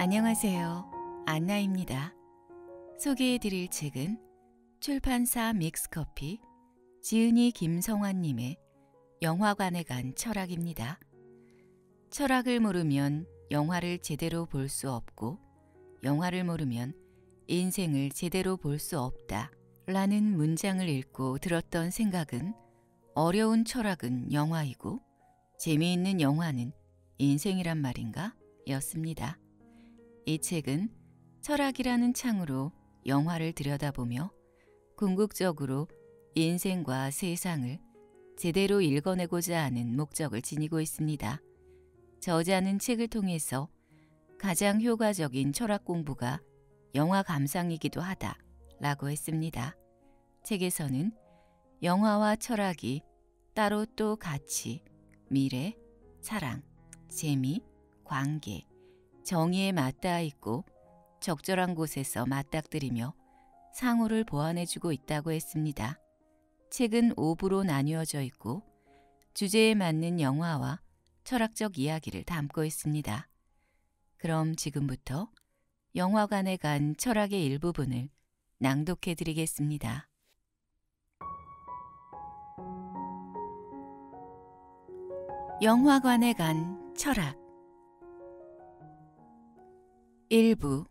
안녕하세요. 안나입니다. 소개해드릴 책은 출판사 믹스커피 지은이 김성환님의 영화관에 간 철학입니다. 철학을 모르면 영화를 제대로 볼 수 없고 영화를 모르면 인생을 제대로 볼 수 없다 라는 문장을 읽고 들었던 생각은 어려운 철학은 영화이고 재미있는 영화는 인생이란 말인가? 였습니다. 이 책은 철학이라는 창으로 영화를 들여다보며 궁극적으로 인생과 세상을 제대로 읽어내고자 하는 목적을 지니고 있습니다. 저자는 책을 통해서 가장 효과적인 철학 공부가 영화 감상이기도 하다 라고 했습니다. 책에서는 영화와 철학이 따로 또 같이 미래, 사랑, 재미, 관계, 정의에 맞닿아 있고 적절한 곳에서 맞닥뜨리며 상호를 보완해주고 있다고 했습니다. 책은 5부로 나뉘어져 있고 주제에 맞는 영화와 철학적 이야기를 담고 있습니다. 그럼 지금부터 영화관에 간 철학의 일부분을 낭독해 드리겠습니다. 영화관에 간 철학 일부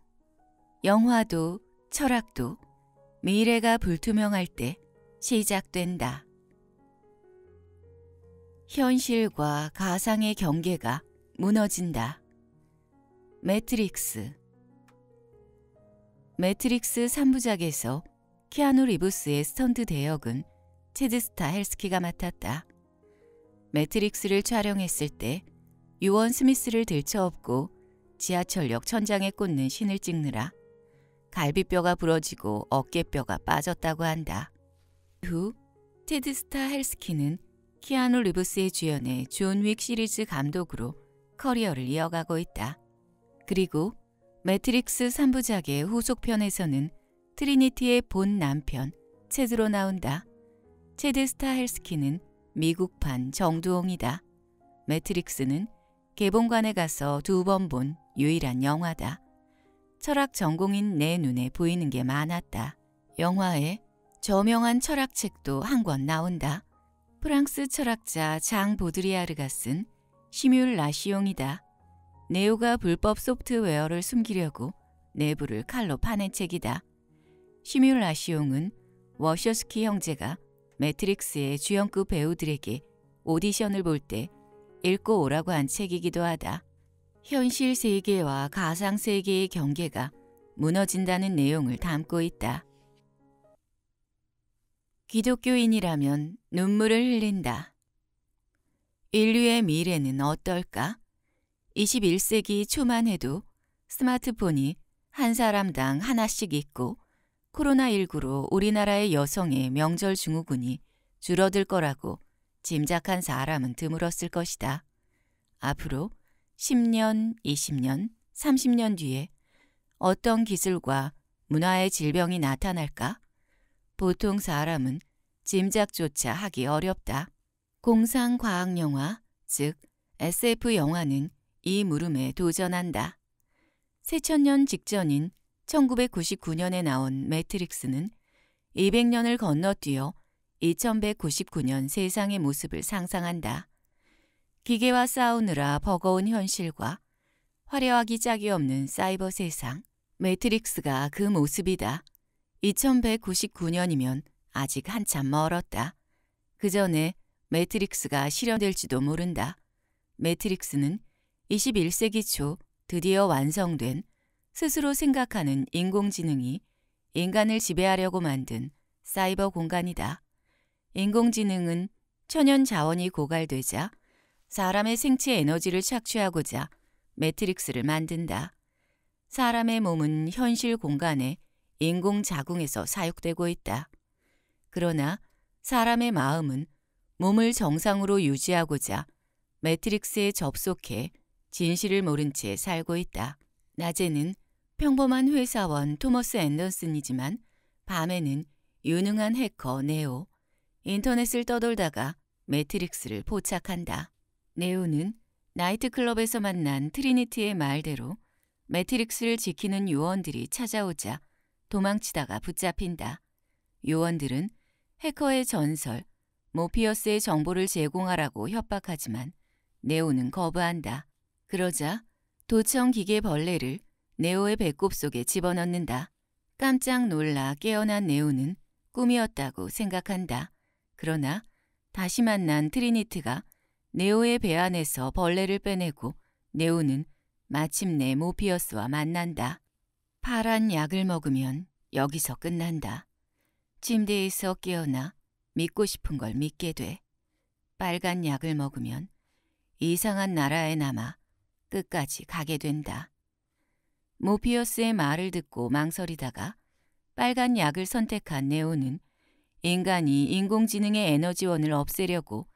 영화도 철학도 미래가 불투명할 때 시작된다. 현실과 가상의 경계가 무너진다. 매트릭스 매트릭스 3부작에서 키아누 리브스의 스턴트 대역은 체드스타 헬스키가 맡았다. 매트릭스를 촬영했을 때 유원 스미스를 들쳐업고 지하철역 천장에 꽂는 신을 찍느라 갈비뼈가 부러지고 어깨뼈가 빠졌다고 한다. 후 테드스타 헬스키는 키아누 리브스의 주연의 존윅 시리즈 감독으로 커리어를 이어가고 있다. 그리고 매트릭스 3부작의 후속편에서는 트리니티의 본 남편 체드로 나온다. 체드스타 헬스키는 미국판 정두홍이다. 매트릭스는 개봉관에 가서 두번본 유일한 영화다. 철학 전공인 내 눈에 보이는 게 많았다. 영화에 저명한 철학책도 한 권 나온다. 프랑스 철학자 장 보드리아르가 쓴 시뮬라시옹이다. 네오가 불법 소프트웨어를 숨기려고 내부를 칼로 파낸 책이다. 시뮬라시옹은 워셔스키 형제가 매트릭스의 주연급 배우들에게 오디션을 볼 때 읽고 오라고 한 책이기도 하다. 현실 세계와 가상 세계의 경계가 무너진다는 내용을 담고 있다. 기독교인이라면 눈물을 흘린다. 인류의 미래는 어떨까? 21세기 초만 해도 스마트폰이 한 사람당 하나씩 있고 코로나19로 우리나라의 여성의 명절 증후군이 줄어들 거라고 짐작한 사람은 드물었을 것이다. 앞으로 10년, 20년, 30년 뒤에 어떤 기술과 문화의 질병이 나타날까? 보통 사람은 짐작조차 하기 어렵다. 공상과학 영화, 즉 SF 영화는 이 물음에 도전한다. 세천년 직전인 1999년에 나온 매트릭스는 200년을 건너뛰어 2199년 세상의 모습을 상상한다. 기계와 싸우느라 버거운 현실과 화려하기 짝이 없는 사이버 세상, 매트릭스가 그 모습이다. 2199년이면 아직 한참 멀었다. 그 전에 매트릭스가 실현될지도 모른다. 매트릭스는 21세기 초 드디어 완성된 스스로 생각하는 인공지능이 인간을 지배하려고 만든 사이버 공간이다. 인공지능은 천연 자원이 고갈되자 사람의 생체 에너지를 착취하고자 매트릭스를 만든다. 사람의 몸은 현실 공간에 인공 자궁에서 사육되고 있다. 그러나 사람의 마음은 몸을 정상으로 유지하고자 매트릭스에 접속해 진실을 모른 채 살고 있다. 낮에는 평범한 회사원 토머스 앤더슨이지만 밤에는 유능한 해커 네오, 인터넷을 떠돌다가 매트릭스를 포착한다. 네오는 나이트클럽에서 만난 트리니티의 말대로 매트릭스를 지키는 요원들이 찾아오자 도망치다가 붙잡힌다. 요원들은 해커의 전설, 모피어스의 정보를 제공하라고 협박하지만 네오는 거부한다. 그러자 도청 기계 벌레를 네오의 배꼽 속에 집어넣는다. 깜짝 놀라 깨어난 네오는 꿈이었다고 생각한다. 그러나 다시 만난 트리니트가 네오의 배 안에서 벌레를 빼내고 네오는 마침내 모피어스와 만난다. 파란 약을 먹으면 여기서 끝난다. 침대에서 깨어나 믿고 싶은 걸 믿게 돼. 빨간 약을 먹으면 이상한 나라에 남아 끝까지 가게 된다. 모피어스의 말을 듣고 망설이다가 빨간 약을 선택한 네오는 인간이 인공지능의 에너지원을 없애려고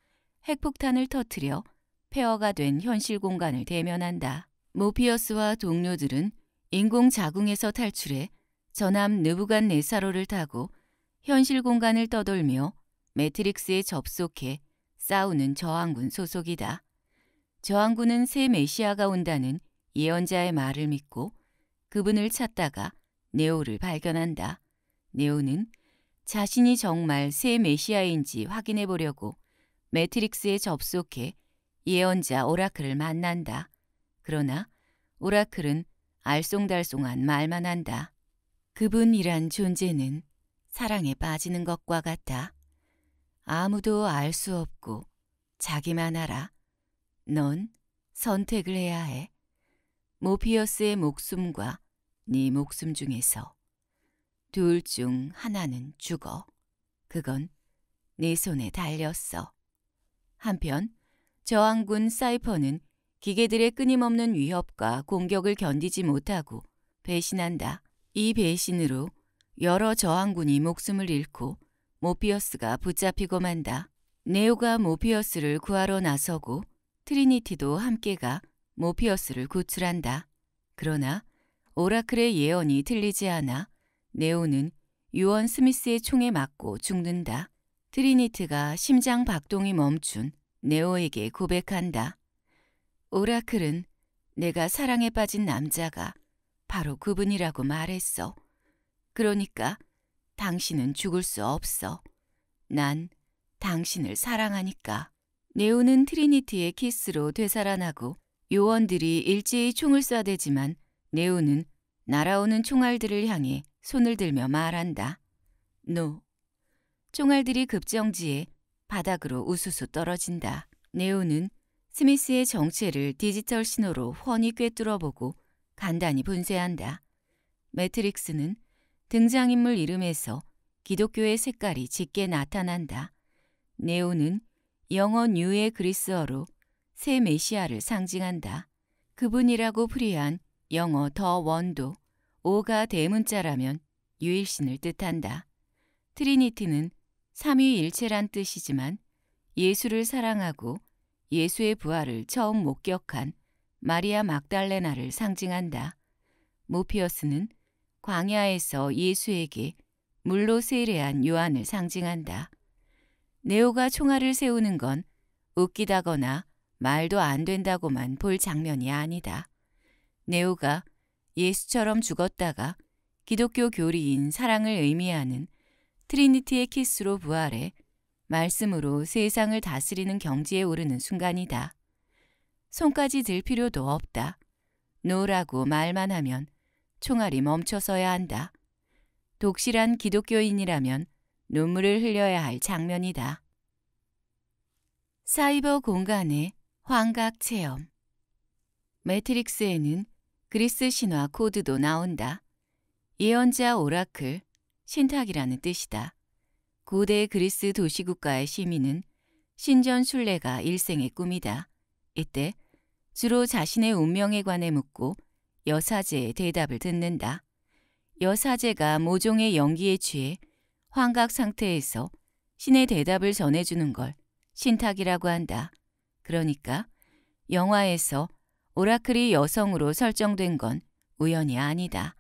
핵폭탄을 터뜨려 폐허가 된 현실 공간을 대면한다. 모피어스와 동료들은 인공 자궁에서 탈출해 전함 느부간 네사로를 타고 현실 공간을 떠돌며 매트릭스에 접속해 싸우는 저항군 소속이다. 저항군은 새 메시아가 온다는 예언자의 말을 믿고 그분을 찾다가 네오를 발견한다. 네오는 자신이 정말 새 메시아인지 확인해 보려고 매트릭스에 접속해 예언자 오라클을 만난다. 그러나 오라클은 알쏭달쏭한 말만 한다. 그분이란 존재는 사랑에 빠지는 것과 같다. 아무도 알 수 없고 자기만 알아. 넌 선택을 해야 해. 모피어스의 목숨과 네 목숨 중에서 둘 중 하나는 죽어. 그건 네 손에 달렸어. 한편 저항군 사이퍼는 기계들의 끊임없는 위협과 공격을 견디지 못하고 배신한다. 이 배신으로 여러 저항군이 목숨을 잃고 모피어스가 붙잡히고 만다. 네오가 모피어스를 구하러 나서고 트리니티도 함께 가 모피어스를 구출한다. 그러나 오라클의 예언이 틀리지 않아 네오는 유언 스미스의 총에 맞고 죽는다. 트리니트가 심장 박동이 멈춘 네오에게 고백한다. 오라클은 내가 사랑에 빠진 남자가 바로 그분이라고 말했어. 그러니까 당신은 죽을 수 없어. 난 당신을 사랑하니까. 네오는 트리니티의 키스로 되살아나고 요원들이 일제히 총을 쏴대지만 네오는 날아오는 총알들을 향해 손을 들며 말한다. No, 총알들이 급정지해 바닥으로 우수수 떨어진다. 네오는 스미스의 정체를 디지털 신호로 훤히 꿰뚫어보고 간단히 분쇄한다. 매트릭스는 등장인물 이름에서 기독교의 색깔이 짙게 나타난다. 네오는 영어 뉴의 그리스어로 새 메시아를 상징한다. 그분이라고 풀이한 영어 더 원도 오가 대문자라면 유일신을 뜻한다. 트리니티는 삼위일체란 뜻이지만 예수를 사랑하고 예수의 부활을 처음 목격한 마리아 막달레나를 상징한다. 모피어스는 광야에서 예수에게 물로 세례한 요한을 상징한다. 네오가 총알을 세우는 건 웃기다거나 말도 안 된다고만 볼 장면이 아니다. 네오가 예수처럼 죽었다가 기독교 교리인 사랑을 의미하는 트리니티의 키스로 부활해 말씀으로 세상을 다스리는 경지에 오르는 순간이다. 손까지 들 필요도 없다. 노라고 말만 하면 총알이 멈춰서야 한다. 독실한 기독교인이라면 눈물을 흘려야 할 장면이다. 사이버 공간의 환각 체험 매트릭스에는 그리스 신화 코드도 나온다. 예언자 오라클, 신탁이라는 뜻이다. 고대 그리스 도시국가의 시민은 신전 순례가 일생의 꿈이다. 이때 주로 자신의 운명에 관해 묻고 여사제의 대답을 듣는다. 여사제가 모종의 연기에 취해 환각 상태에서 신의 대답을 전해주는 걸 신탁이라고 한다. 그러니까 영화에서 오라클이 여성으로 설정된 건 우연이 아니다.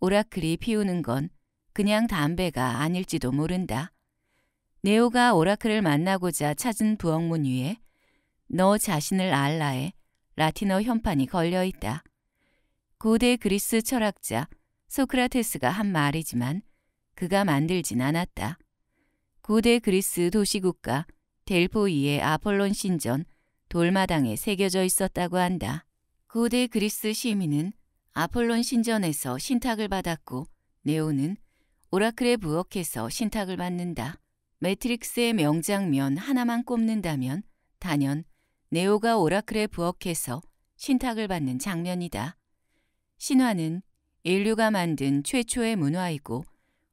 오라클이 피우는 건 그냥 담배가 아닐지도 모른다. 네오가 오라클을 만나고자 찾은 부엌문 위에 너 자신을 알라에 라틴어 현판이 걸려 있다. 고대 그리스 철학자 소크라테스가 한 말이지만 그가 만들진 않았다. 고대 그리스 도시국가 델포이의 아폴론 신전 돌마당에 새겨져 있었다고 한다. 고대 그리스 시민은 아폴론 신전에서 신탁을 받았고 네오는 오라클의 부엌에서 신탁을 받는다. 매트릭스의 명장면 하나만 꼽는다면 단연 네오가 오라클의 부엌에서 신탁을 받는 장면이다. 신화는 인류가 만든 최초의 문화이고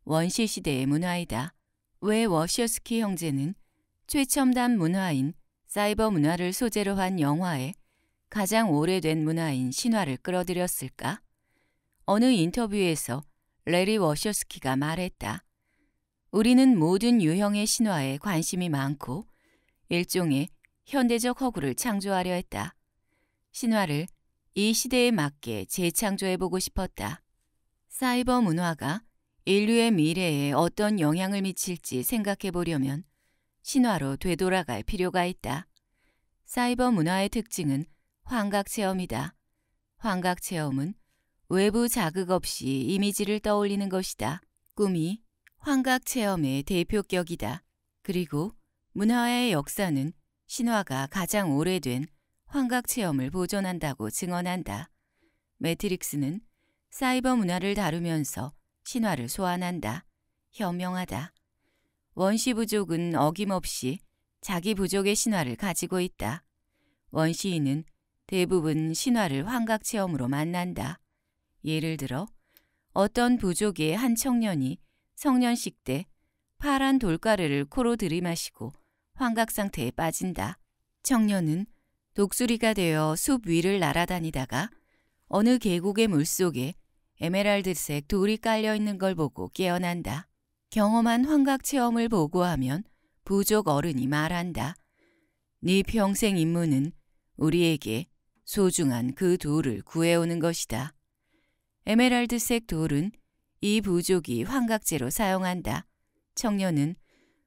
원시 시대의 문화이다. 왜 워시어스키 형제는 최첨단 문화인 사이버 문화를 소재로 한 영화에 가장 오래된 문화인 신화를 끌어들였을까? 어느 인터뷰에서 레리 워셔스키가 말했다. 우리는 모든 유형의 신화에 관심이 많고 일종의 현대적 허구를 창조하려 했다. 신화를 이 시대에 맞게 재창조해보고 싶었다. 사이버 문화가 인류의 미래에 어떤 영향을 미칠지 생각해보려면 신화로 되돌아갈 필요가 있다. 사이버 문화의 특징은 환각 체험이다. 환각 체험은 외부 자극 없이 이미지를 떠올리는 것이다. 꿈이 환각 체험의 대표격이다. 그리고 문화의 역사는 신화가 가장 오래된 환각 체험을 보존한다고 증언한다. 매트릭스는 사이버 문화를 다루면서 신화를 소환한다. 현명하다. 원시 부족은 어김없이 자기 부족의 신화를 가지고 있다. 원시인은 대부분 신화를 환각 체험으로 만난다. 예를 들어 어떤 부족의 한 청년이 성년식 때 파란 돌가루를 코로 들이마시고 환각 상태에 빠진다. 청년은 독수리가 되어 숲 위를 날아다니다가 어느 계곡의 물속에 에메랄드색 돌이 깔려있는 걸 보고 깨어난다. 경험한 환각 체험을 보고하면 부족 어른이 말한다. 네 평생 임무는 우리에게 소중한 그 돌을 구해오는 것이다. 에메랄드색 돌은 이 부족이 환각제로 사용한다. 청년은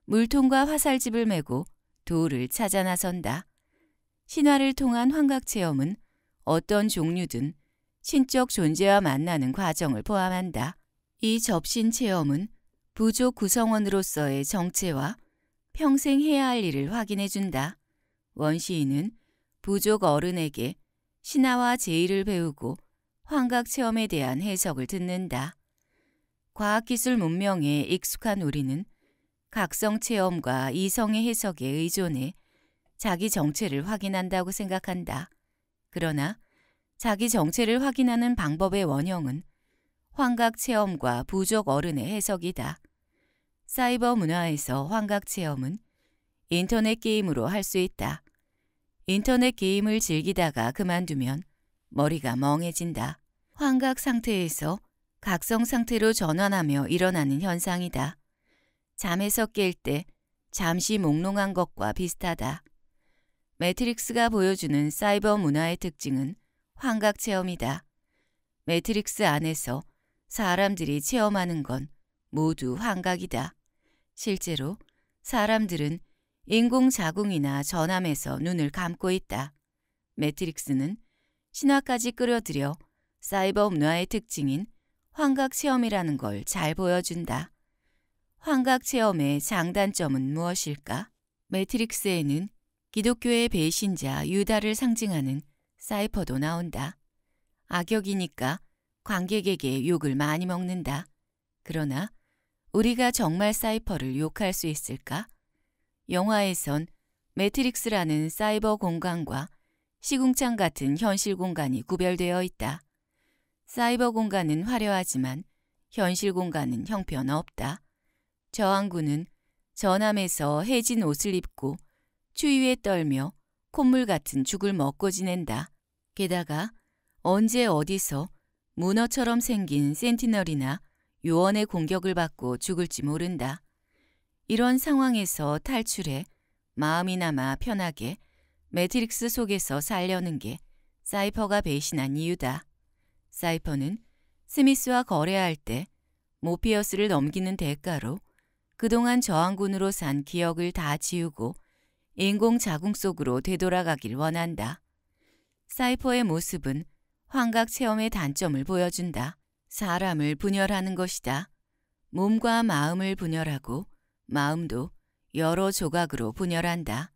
물통과 화살집을 메고 돌을 찾아 나선다. 신화를 통한 환각 체험은 어떤 종류든 신적 존재와 만나는 과정을 포함한다. 이 접신 체험은 부족 구성원으로서의 정체와 평생 해야 할 일을 확인해 준다. 원시인은 부족 어른에게 신화와 제의를 배우고 환각 체험에 대한 해석을 듣는다. 과학기술 문명에 익숙한 우리는 각성 체험과 이성의 해석에 의존해 자기 정체를 확인한다고 생각한다. 그러나 자기 정체를 확인하는 방법의 원형은 환각 체험과 부족 어른의 해석이다. 사이버 문화에서 환각 체험은 인터넷 게임으로 할 수 있다. 인터넷 게임을 즐기다가 그만두면 머리가 멍해진다. 환각 상태에서 각성 상태로 전환하며 일어나는 현상이다. 잠에서 깰 때 잠시 몽롱한 것과 비슷하다. 매트릭스가 보여주는 사이버 문화의 특징은 환각 체험이다. 매트릭스 안에서 사람들이 체험하는 건 모두 환각이다. 실제로 사람들은 인공자궁이나 전함에서 눈을 감고 있다. 매트릭스는 신화까지 끌어들여 사이버 문화의 특징인 환각 체험이라는 걸 잘 보여준다. 환각 체험의 장단점은 무엇일까? 매트릭스에는 기독교의 배신자 유다를 상징하는 사이퍼도 나온다. 악역이니까 관객에게 욕을 많이 먹는다. 그러나 우리가 정말 사이퍼를 욕할 수 있을까? 영화에선 매트릭스라는 사이버 공간과 시궁창 같은 현실 공간이 구별되어 있다. 사이버 공간은 화려하지만 현실 공간은 형편없다. 저항군은 전함에서 해진 옷을 입고 추위에 떨며 콧물 같은 죽을 먹고 지낸다. 게다가 언제 어디서 문어처럼 생긴 센티널이나 요원의 공격을 받고 죽을지 모른다. 이런 상황에서 탈출해 마음이나마 편하게 매트릭스 속에서 살려는 게 사이퍼가 배신한 이유다. 사이퍼는 스미스와 거래할 때 모피어스를 넘기는 대가로 그동안 저항군으로 산 기억을 다 지우고 인공 자궁 속으로 되돌아가길 원한다. 사이퍼의 모습은 환각 체험의 단점을 보여준다. 사람을 분열하는 것이다. 몸과 마음을 분열하고 마음도 여러 조각으로 분열한다.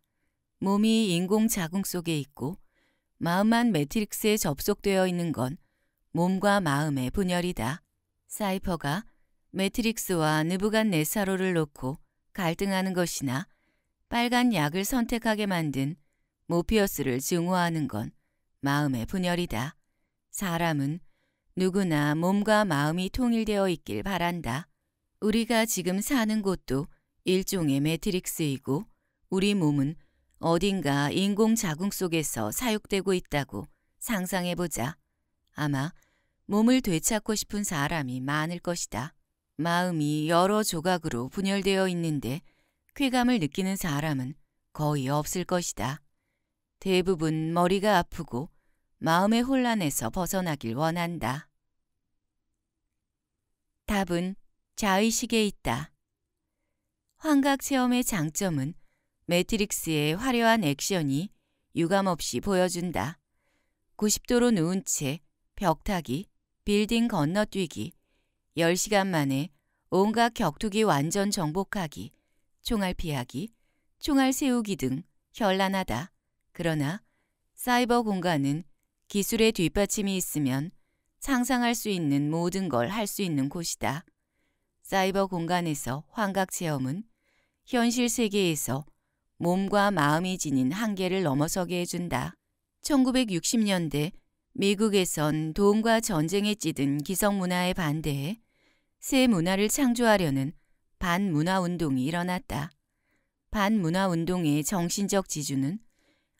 몸이 인공 자궁 속에 있고 마음만 매트릭스에 접속되어 있는 건 몸과 마음의 분열이다. 사이퍼가 매트릭스와 느부간 네사로를 놓고 갈등하는 것이나 빨간 약을 선택하게 만든 모피어스를 증오하는 건 마음의 분열이다. 사람은 누구나 몸과 마음이 통일되어 있길 바란다. 우리가 지금 사는 곳도 일종의 매트릭스이고 우리 몸은 어딘가 인공 자궁 속에서 사육되고 있다고 상상해보자. 아마 몸을 되찾고 싶은 사람이 많을 것이다. 마음이 여러 조각으로 분열되어 있는데 쾌감을 느끼는 사람은 거의 없을 것이다. 대부분 머리가 아프고 마음의 혼란에서 벗어나길 원한다. 답은 자의식에 있다. 환각 체험의 장점은 매트릭스의 화려한 액션이 유감없이 보여준다. 90도로 누운 채 벽타기, 빌딩 건너뛰기, 10시간 만에 온갖 격투기 완전 정복하기, 총알 피하기, 총알 세우기 등 현란하다. 그러나 사이버 공간은 기술의 뒷받침이 있으면 상상할 수 있는 모든 걸 할 수 있는 곳이다. 사이버 공간에서 환각 체험은 현실 세계에서 몸과 마음이 지닌 한계를 넘어서게 해준다. 1960년대 미국에선 돈과 전쟁에 찌든 기성 문화에 반대해 새 문화를 창조하려는 반문화 운동이 일어났다. 반문화 운동의 정신적 지주는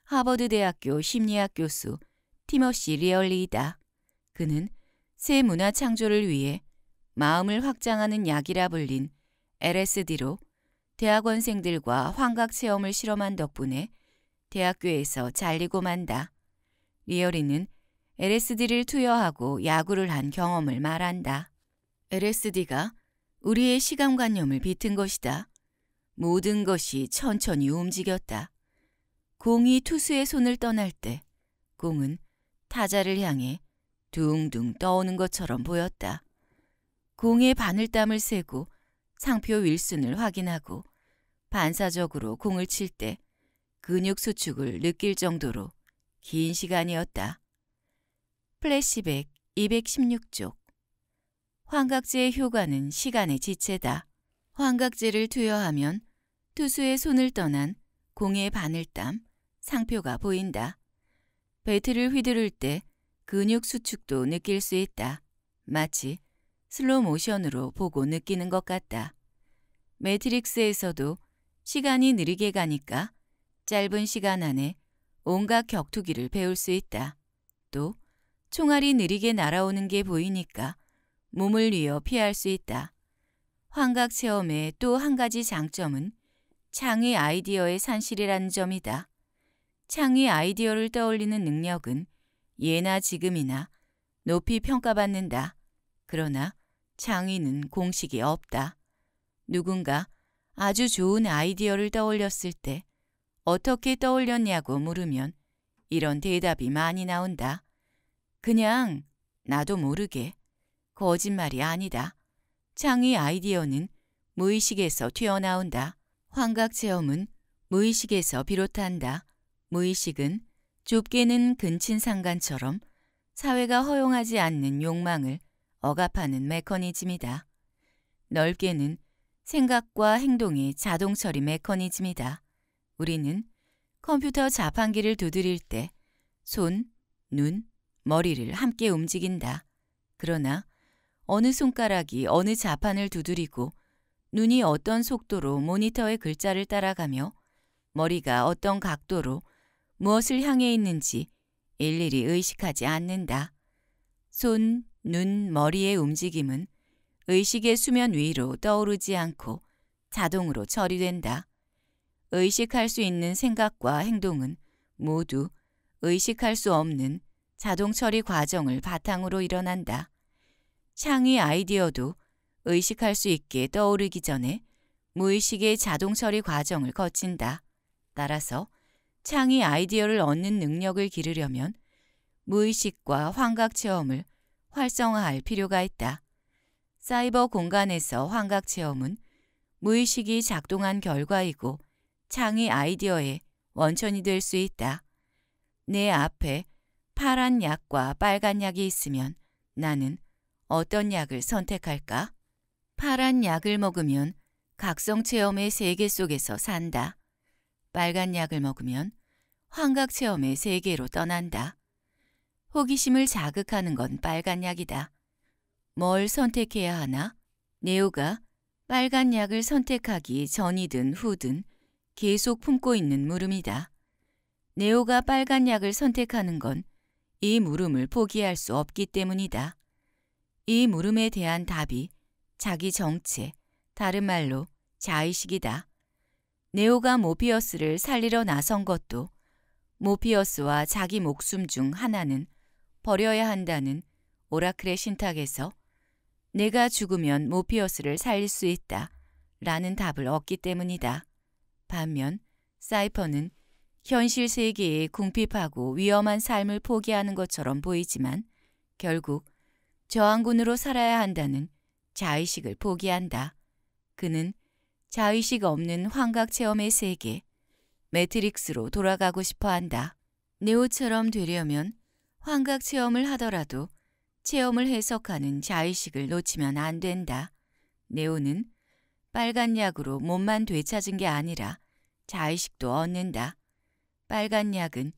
하버드 대학교 심리학 교수 티머시 리얼리이다. 그는 새 문화 창조를 위해 마음을 확장하는 약이라 불린 LSD로 대학원생들과 환각 체험을 실험한 덕분에 대학교에서 잘리고 만다. 리어리는 LSD를 투여하고 야구를 한 경험을 말한다. LSD가 우리의 시간관념을 비튼 것이다. 모든 것이 천천히 움직였다. 공이 투수의 손을 떠날 때 공은 타자를 향해 둥둥 떠오는 것처럼 보였다. 공의 바늘땀을 새고 상표 윌슨을 확인하고 반사적으로 공을 칠 때 근육 수축을 느낄 정도로 긴 시간이었다. 플래시백 216쪽 환각제의 효과는 시간의 지체다. 환각제를 투여하면 투수의 손을 떠난 공의 바늘땀, 상표가 보인다. 배트를 휘두를 때 근육 수축도 느낄 수 있다. 마치 슬로 모션으로 보고 느끼는 것 같다. 매트릭스에서도 시간이 느리게 가니까 짧은 시간 안에 온갖 격투기를 배울 수 있다. 또 총알이 느리게 날아오는 게 보이니까 몸을 위어 피할 수 있다. 환각 체험의 또 한 가지 장점은 창의 아이디어의 산실이라는 점이다. 창의 아이디어를 떠올리는 능력은 예나 지금이나 높이 평가받는다. 그러나 창의는 공식이 없다. 누군가 아주 좋은 아이디어를 떠올렸을 때 어떻게 떠올렸냐고 물으면 이런 대답이 많이 나온다. 그냥 나도 모르게 거짓말이 아니다. 창의 아이디어는 무의식에서 튀어나온다. 환각 체험은 무의식에서 비롯한다. 무의식은 좁게는 근친상간처럼 사회가 허용하지 않는 욕망을 억압하는 메커니즘이다. 넓게는 생각과 행동이 자동 처리 메커니즘이다. 우리는 컴퓨터 자판기를 두드릴 때 손, 눈, 머리를 함께 움직인다. 그러나 어느 손가락이 어느 자판을 두드리고 눈이 어떤 속도로 모니터의 글자를 따라가며 머리가 어떤 각도로 무엇을 향해 있는지 일일이 의식하지 않는다. 손, 눈, 머리의 움직임은 의식의 수면 위로 떠오르지 않고 자동으로 처리된다. 의식할 수 있는 생각과 행동은 모두 의식할 수 없는 자동 처리 과정을 바탕으로 일어난다. 창의 아이디어도 의식할 수 있게 떠오르기 전에 무의식의 자동 처리 과정을 거친다. 따라서 창의 아이디어를 얻는 능력을 기르려면 무의식과 환각 체험을 활성화할 필요가 있다. 사이버 공간에서 환각 체험은 무의식이 작동한 결과이고 창의 아이디어의 원천이 될 수 있다. 내 앞에 파란 약과 빨간 약이 있으면 나는 어떤 약을 선택할까? 파란 약을 먹으면 각성 체험의 세계 속에서 산다. 빨간 약을 먹으면 환각 체험의 세계로 떠난다. 호기심을 자극하는 건 빨간 약이다. 뭘 선택해야 하나? 네오가 빨간 약을 선택하기 전이든 후든 계속 품고 있는 물음이다. 네오가 빨간 약을 선택하는 건 이 물음을 포기할 수 없기 때문이다. 이 물음에 대한 답이 자기 정체, 다른 말로 자의식이다. 네오가 모피어스를 살리러 나선 것도 모피어스와 자기 목숨 중 하나는 버려야 한다는 오라클의 신탁에서 내가 죽으면 모피어스를 살릴 수 있다. 라는 답을 얻기 때문이다. 반면 사이퍼는 현실 세계에 궁핍하고 위험한 삶을 포기하는 것처럼 보이지만 결국 저항군으로 살아야 한다는 자의식을 포기한다. 그는 자의식 없는 환각 체험의 세계, 매트릭스로 돌아가고 싶어 한다. 네오처럼 되려면 환각 체험을 하더라도 체험을 해석하는 자의식을 놓치면 안 된다. 네오는 빨간 약으로 몸만 되찾은 게 아니라 자의식도 얻는다. 빨간 약은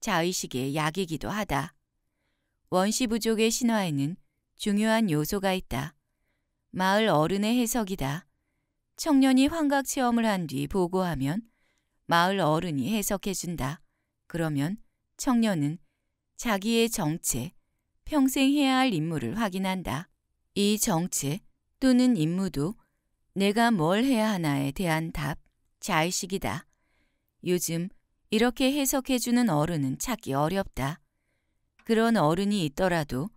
자의식의 약이기도 하다. 원시 부족의 신화에는 중요한 요소가 있다. 마을 어른의 해석이다. 청년이 환각 체험을 한 뒤 보고하면 마을 어른이 해석해준다. 그러면 청년은 자기의 정체, 평생 해야 할 임무를 확인한다. 이 정체 또는 임무도 내가 뭘 해야 하나에 대한 답, 자의식이다. 요즘 이렇게 해석해주는 어른은 찾기 어렵다. 그런 어른이 있더라도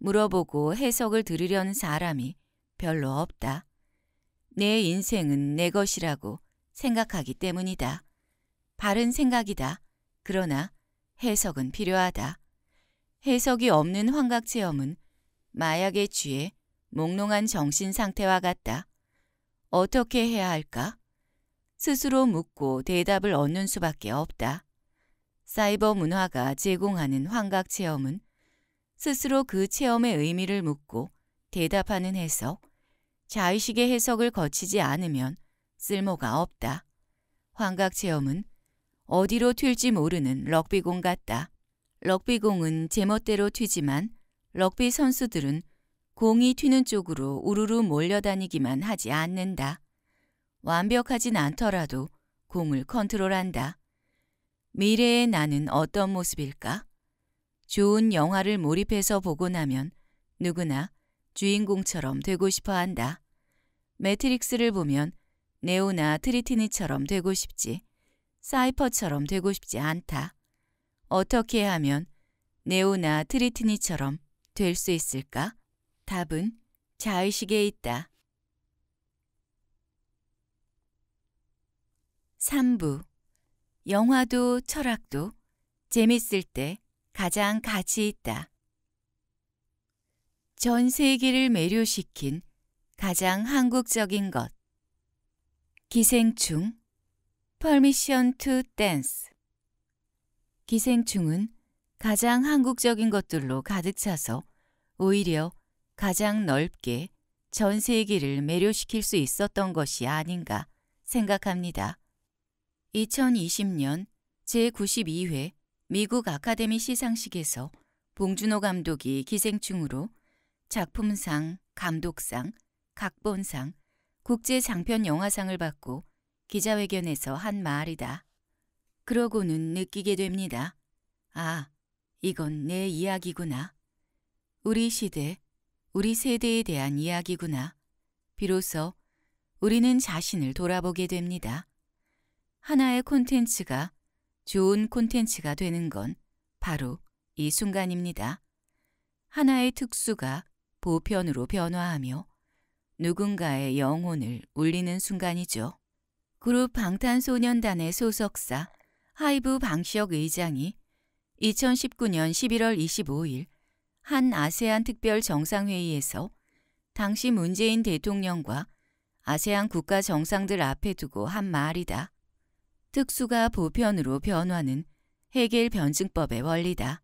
물어보고 해석을 들으려는 사람이 별로 없다. 내 인생은 내 것이라고 생각하기 때문이다. 바른 생각이다. 그러나 해석은 필요하다. 해석이 없는 환각 체험은 마약에 취해 몽롱한 정신 상태와 같다. 어떻게 해야 할까? 스스로 묻고 대답을 얻는 수밖에 없다. 사이버 문화가 제공하는 환각 체험은 스스로 그 체험의 의미를 묻고 대답하는 해석, 자의식의 해석을 거치지 않으면 쓸모가 없다. 환각 체험은 어디로 튈지 모르는 럭비공 같다. 럭비공은 제멋대로 튀지만 럭비 선수들은 공이 튀는 쪽으로 우르르 몰려다니기만 하지 않는다. 완벽하진 않더라도 공을 컨트롤한다. 미래의 나는 어떤 모습일까? 좋은 영화를 몰입해서 보고 나면 누구나 주인공처럼 되고 싶어 한다. 매트릭스를 보면 네오나 트리티니처럼 되고 싶지 사이퍼처럼 되고 싶지 않다. 어떻게 하면 네오나 트리트니처럼 될 수 있을까? 답은 자의식에 있다. 3부 영화도 철학도 재밌을 때 가장 가치 있다. 전 세계를 매료시킨 가장 한국적인 것 기생충, 퍼미션 투 댄스 기생충은 가장 한국적인 것들로 가득 차서 오히려 가장 넓게 전 세계를 매료시킬 수 있었던 것이 아닌가 생각합니다. 2020년 제92회 미국 아카데미 시상식에서 봉준호 감독이 기생충으로 작품상, 감독상, 각본상, 국제장편영화상을 받고 기자회견에서 한 말이다. 그러고는 느끼게 됩니다. 아, 이건 내 이야기구나. 우리 시대, 우리 세대에 대한 이야기구나. 비로소 우리는 자신을 돌아보게 됩니다. 하나의 콘텐츠가 좋은 콘텐츠가 되는 건 바로 이 순간입니다. 하나의 특수가 보편으로 변화하며 누군가의 영혼을 울리는 순간이죠. 그룹 방탄소년단의 소속사 하이브 방시혁 의장이 2019년 11월 25일 한 아세안 특별 정상회의에서 당시 문재인 대통령과 아세안 국가 정상들 앞에 두고 한 말이다. 특수가 보편으로 변화는 해겔 변증법의 원리다.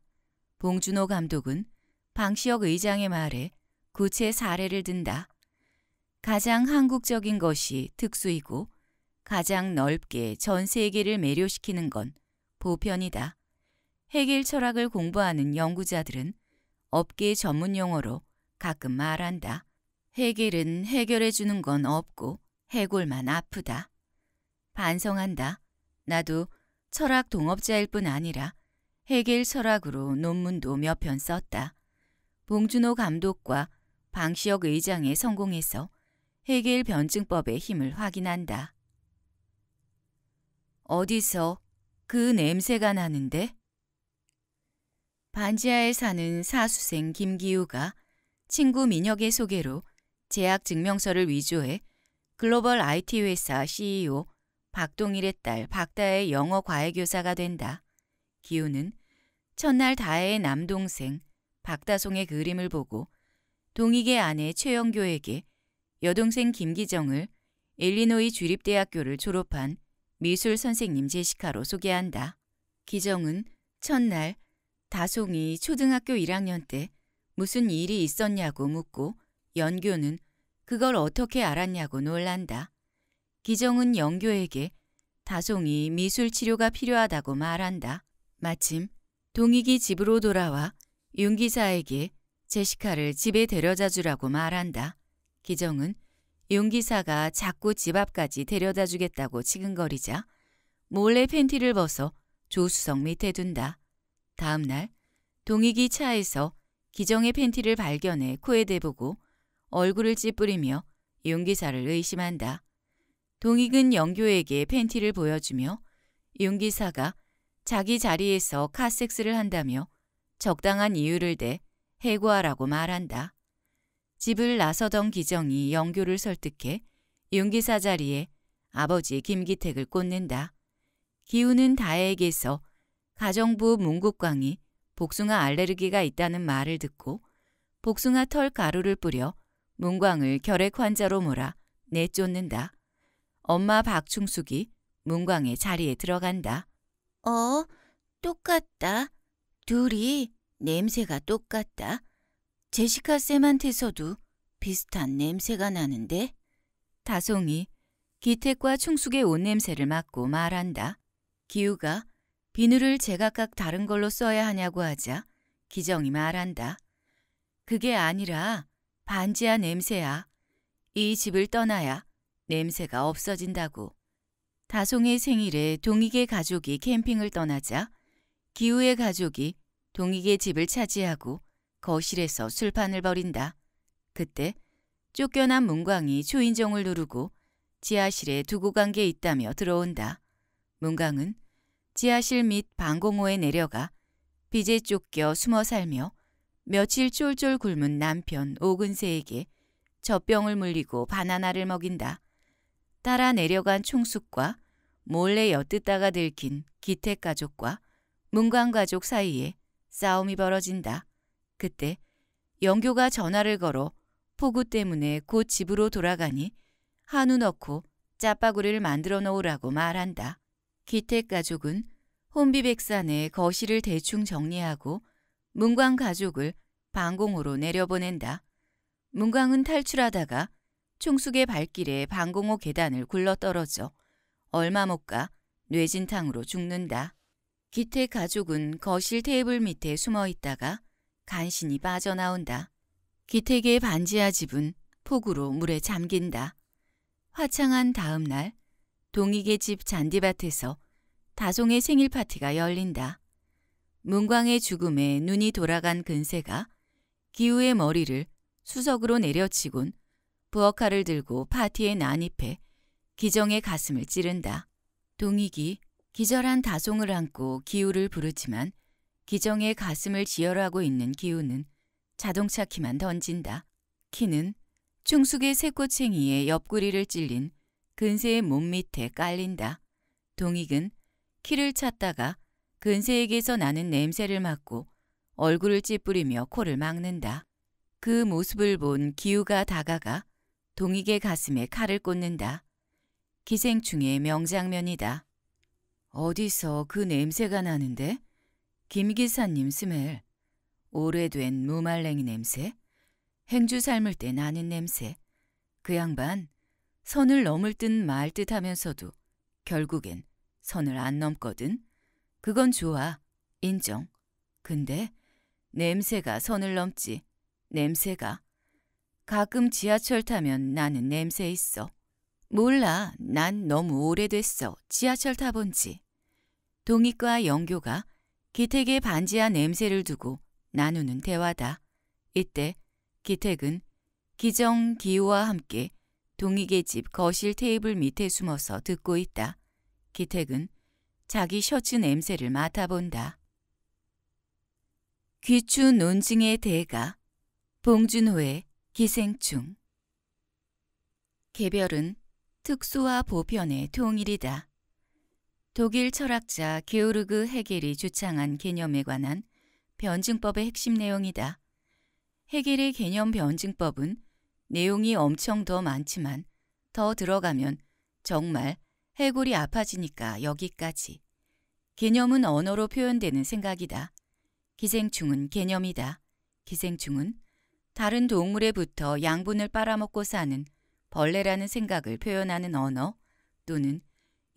봉준호 감독은 방시혁 의장의 말에 구체 사례를 든다. 가장 한국적인 것이 특수이고 가장 넓게 전 세계를 매료시키는 건 보편이다. 해겔 철학을 공부하는 연구자들은 업계 전문 용어로 가끔 말한다. 해결은 해결해 주는 건 없고 해골만 아프다. 반성한다. 나도 철학 동업자일 뿐 아니라 해겔 철학으로 논문도 몇 편 썼다. 봉준호 감독과 방시혁 의장의 성공해서 해겔 변증법의 힘을 확인한다. 어디서 그 냄새가 나는데? 반지하에 사는 사수생 김기우가 친구 민혁의 소개로 제약 증명서를 위조해 글로벌 IT 회사 CEO 박동일의 딸 박다의 영어 과외교사가 된다. 기우는 첫날 다혜의 남동생 박다송의 그림을 보고 동익의 아내 최영교에게 여동생 김기정을 일리노이 주립대학교를 졸업한 미술 선생님 제시카로 소개한다. 기정은 첫날 다송이 초등학교 1학년 때 무슨 일이 있었냐고 묻고 연교는 그걸 어떻게 알았냐고 놀란다. 기정은 연교에게 다송이 미술 치료가 필요하다고 말한다. 마침 동익이 집으로 돌아와 윤기사에게 제시카를 집에 데려다 주라고 말한다. 기정은 용기사가 자꾸 집 앞까지 데려다 주겠다고 지근거리자 몰래 팬티를 벗어 조수석 밑에 둔다. 다음 날 동익이 차에서 기정의 팬티를 발견해 코에 대보고 얼굴을 찌푸리며 용기사를 의심한다. 동익은 영교에게 팬티를 보여주며 용기사가 자기 자리에서 카섹스를 한다며 적당한 이유를 대 해고하라고 말한다. 집을 나서던 기정이 영교를 설득해 윤기사 자리에 아버지 김기택을 꽂는다. 기우는 다혜에게서 가정부 문국광이 복숭아 알레르기가 있다는 말을 듣고 복숭아 털 가루를 뿌려 문광을 결핵 환자로 몰아 내쫓는다. 엄마 박충숙이 문광의 자리에 들어간다. 어, 똑같다. 둘이 냄새가 똑같다. 제시카 쌤한테서도 비슷한 냄새가 나는데? 다송이 기택과 충숙의 옷 냄새를 맡고 말한다. 기우가 비누를 제각각 다른 걸로 써야 하냐고 하자 기정이 말한다. 그게 아니라 반지야 냄새야. 이 집을 떠나야 냄새가 없어진다고. 다송의 생일에 동익의 가족이 캠핑을 떠나자 기우의 가족이 동익의 집을 차지하고 거실에서 술판을 벌인다. 그때 쫓겨난 문광이 초인종을 누르고 지하실에 두고 간 게 있다며 들어온다. 문광은 지하실 밑 방공호에 내려가 빚에 쫓겨 숨어 살며 며칠 쫄쫄 굶은 남편 오근세에게 젖병을 물리고 바나나를 먹인다. 따라 내려간 총숙과 몰래 엿듣다가 들킨 기택 가족과 문광 가족 사이에 싸움이 벌어진다. 그때 영교가 전화를 걸어 폭우 때문에 곧 집으로 돌아가니 한우 넣고 짜파구리를 만들어 놓으라고 말한다. 기택 가족은 혼비백산에 거실을 대충 정리하고 문광 가족을 방공호로 내려보낸다. 문광은 탈출하다가 총숙의 발길에 방공호 계단을 굴러떨어져 얼마 못 가 뇌진탕으로 죽는다. 기택 가족은 거실 테이블 밑에 숨어 있다가 간신히 빠져나온다. 기택의 반지하 집은 폭우로 물에 잠긴다. 화창한 다음 날 동익의 집 잔디밭에서 다송의 생일 파티가 열린다. 문광의 죽음에 눈이 돌아간 근세가 기우의 머리를 수석으로 내려치곤 부엌칼을 들고 파티에 난입해 기정의 가슴을 찌른다. 동익이 기절한 다송을 안고 기우를 부르지만 기정의 가슴을 지혈하고 있는 기우는 자동차 키만 던진다. 키는 충숙의 새꼬챙이에 옆구리를 찔린 근세의 몸 밑에 깔린다. 동익은 키를 찾다가 근세에게서 나는 냄새를 맡고 얼굴을 찌푸리며 코를 막는다. 그 모습을 본 기우가 다가가 동익의 가슴에 칼을 꽂는다. 기생충의 명장면이다. 어디서 그 냄새가 나는데? 김기사님 스멜, 오래된 무말랭이 냄새, 행주 삶을 때 나는 냄새, 그 양반 선을 넘을 듯 말 듯 하면서도 결국엔 선을 안 넘거든. 그건 좋아, 인정. 근데 냄새가 선을 넘지, 냄새가. 가끔 지하철 타면 나는 냄새 있어. 몰라, 난 너무 오래됐어, 지하철 타본 지. 동이과 영교가 기택의 반지한 냄새를 두고 나누는 대화다. 이때 기택은 기정 기우와 함께 동익의 집 거실 테이블 밑에 숨어서 듣고 있다. 기택은 자기 셔츠 냄새를 맡아본다. 귀추 논증의 대가 봉준호의 기생충 개별은 특수와 보편의 통일이다. 독일 철학자 게오르그 헤겔이 주창한 개념에 관한 변증법의 핵심 내용이다. 헤겔의 개념 변증법은 내용이 엄청 더 많지만 더 들어가면 정말 해골이 아파지니까 여기까지. 개념은 언어로 표현되는 생각이다. 기생충은 개념이다. 기생충은 다른 동물에 부터 양분을 빨아먹고 사는 벌레라는 생각을 표현하는 언어 또는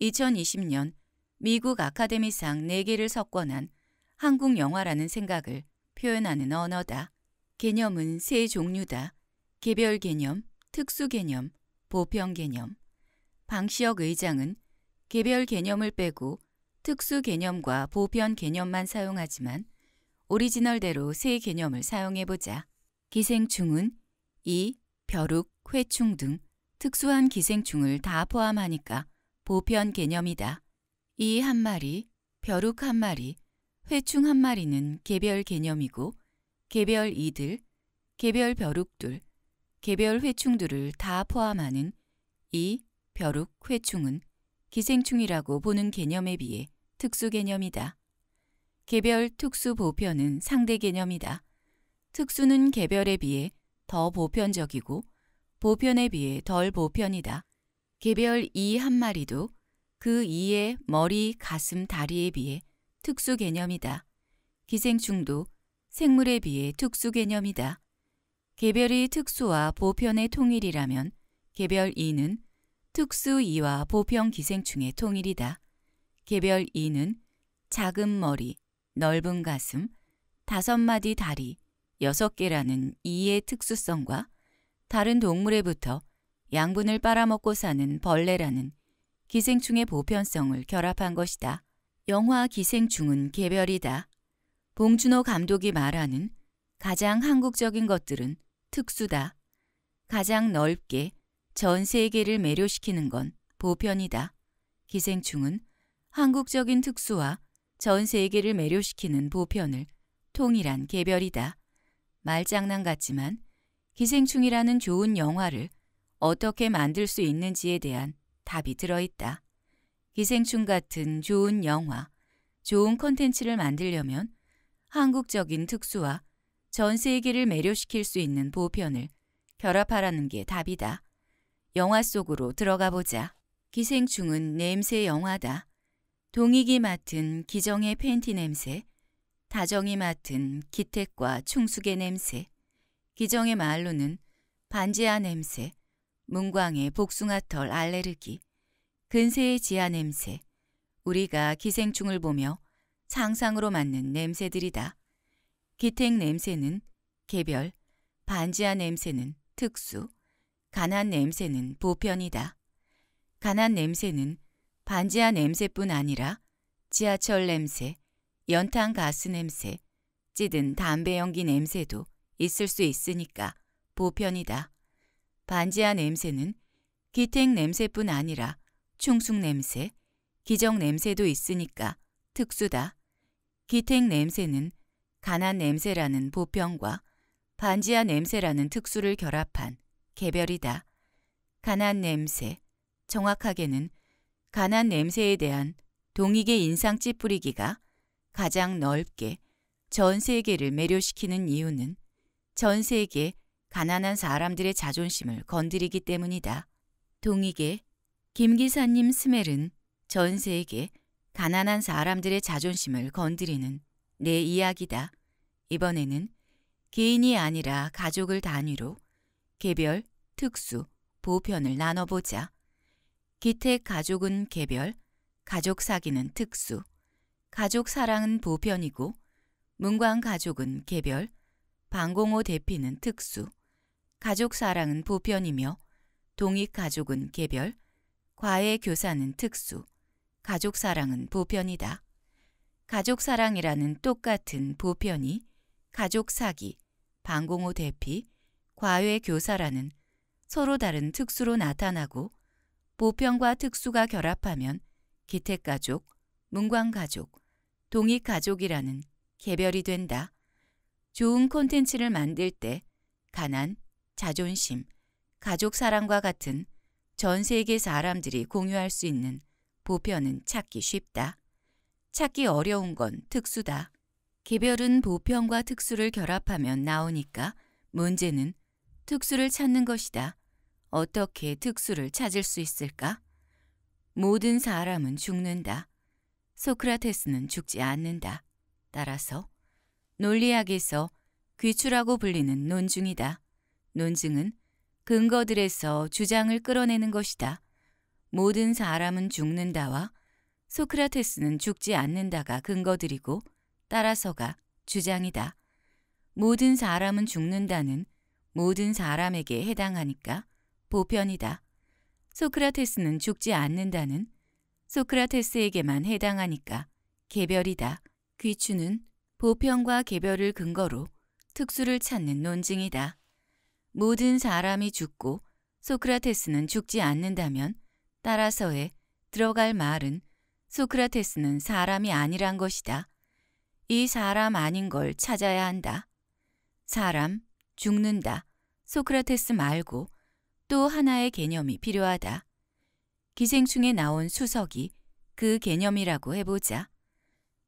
2020년 미국 아카데미상 4개를 석권한 한국 영화라는 생각을 표현하는 언어다. 개념은 세 종류다. 개별 개념, 특수 개념, 보편 개념. 방시혁 의장은 개별 개념을 빼고 특수 개념과 보편 개념만 사용하지만 오리지널대로 세 개념을 사용해보자. 기생충은 이, 벼룩, 회충 등 특수한 기생충을 다 포함하니까 보편 개념이다. 이한 마리, 벼룩 한 마리, 회충 한 마리는 개별 개념이고 개별 이들, 개별 벼룩들, 개별 회충들을 다 포함하는 이 벼룩 회충은 기생충이라고 보는 개념에 비해 특수 개념이다. 개별 특수 보편은 상대 개념이다. 특수는 개별에 비해 더 보편적이고 보편에 비해 덜 보편이다. 개별 이 한 마리도 그 이의 머리, 가슴, 다리에 비해 특수 개념이다. 기생충도 생물에 비해 특수 개념이다. 개별이 특수와 보편의 통일이라면 개별 2는 특수 2와 보편 기생충의 통일이다. 개별 2는 작은 머리, 넓은 가슴, 다섯 마디 다리, 여섯 개라는 이의 특수성과 다른 동물에부터 양분을 빨아먹고 사는 벌레라는 기생충의 보편성을 결합한 것이다. 영화 기생충은 개별이다. 봉준호 감독이 말하는 가장 한국적인 것들은 특수다. 가장 넓게 전 세계를 매료시키는 건 보편이다. 기생충은 한국적인 특수와 전 세계를 매료시키는 보편을 통일한 개별이다. 말장난 같지만 기생충이라는 좋은 영화를 어떻게 만들 수 있는지에 대한 답이 들어있다. 기생충 같은 좋은 영화, 좋은 컨텐츠를 만들려면 한국적인 특수와 전 세계를 매료시킬 수 있는 보편을 결합하라는 게 답이다. 영화 속으로 들어가 보자. 기생충은 냄새 영화다. 동익이 맡은 기정의 팬티 냄새, 다정이 맡은 기택과 충숙의 냄새, 기정의 말로는 반지하 냄새, 문광의 복숭아털 알레르기, 근세의 지하 냄새, 우리가 기생충을 보며 상상으로 맞는 냄새들이다. 기택 냄새는 개별, 반지하 냄새는 특수, 가난 냄새는 보편이다. 가난 냄새는 반지하 냄새뿐 아니라 지하철 냄새, 연탄 가스 냄새, 찌든 담배 연기 냄새도 있을 수 있으니까 보편이다. 반지하 냄새는 기택 냄새뿐 아니라 충숙 냄새, 기정 냄새도 있으니까 특수다. 기택 냄새는 가난 냄새라는 보편과 반지하 냄새라는 특수를 결합한 개별이다. 가난 냄새, 정확하게는 가난 냄새에 대한 동익의 인상 찌푸리기가 가장 넓게 전 세계를 매료시키는 이유는 전 세계 가난한 사람들의 자존심을 건드리기 때문이다. 동익의 김 기사님 스멜은 전 세계 가난한 사람들의 자존심을 건드리는 내 이야기다. 이번에는 개인이 아니라 가족을 단위로 개별, 특수, 보편을 나눠보자. 기택 가족은 개별, 가족 사기는 특수, 가족 사랑은 보편이고 문광 가족은 개별, 방공호 대피는 특수, 가족 사랑은 보편이며 동익 가족은 개별, 과외 교사는 특수, 가족 사랑은 보편이다. 가족 사랑이라는 똑같은 보편이 가족 사기, 방공호 대피, 과외 교사라는 서로 다른 특수로 나타나고 보편과 특수가 결합하면 기택가족, 문광가족, 동익가족이라는 개별이 된다. 좋은 콘텐츠를 만들 때 가난, 자존심, 가족 사랑과 같은 전 세계 사람들이 공유할 수 있는 보편은 찾기 쉽다. 찾기 어려운 건 특수다. 개별은 보편과 특수를 결합하면 나오니까 문제는 특수를 찾는 것이다. 어떻게 특수를 찾을 수 있을까? 모든 사람은 죽는다. 소크라테스는 죽지 않는다. 따라서 논리학에서 귀추라고 불리는 논중이다. 논증은 근거들에서 주장을 끌어내는 것이다. 모든 사람은 죽는다와 소크라테스는 죽지 않는다가 근거들이고 따라서가 주장이다. 모든 사람은 죽는다는 모든 사람에게 해당하니까 보편이다. 소크라테스는 죽지 않는다는 소크라테스에게만 해당하니까 개별이다. 귀추는 보편과 개별을 근거로 특수를 찾는 논증이다. 모든 사람이 죽고 소크라테스는 죽지 않는다면 따라서에 들어갈 말은 소크라테스는 사람이 아니란 것이다. 이 사람 아닌 걸 찾아야 한다. 사람, 죽는다, 소크라테스 말고 또 하나의 개념이 필요하다. 기생충에 나온 수석이 그 개념이라고 해보자.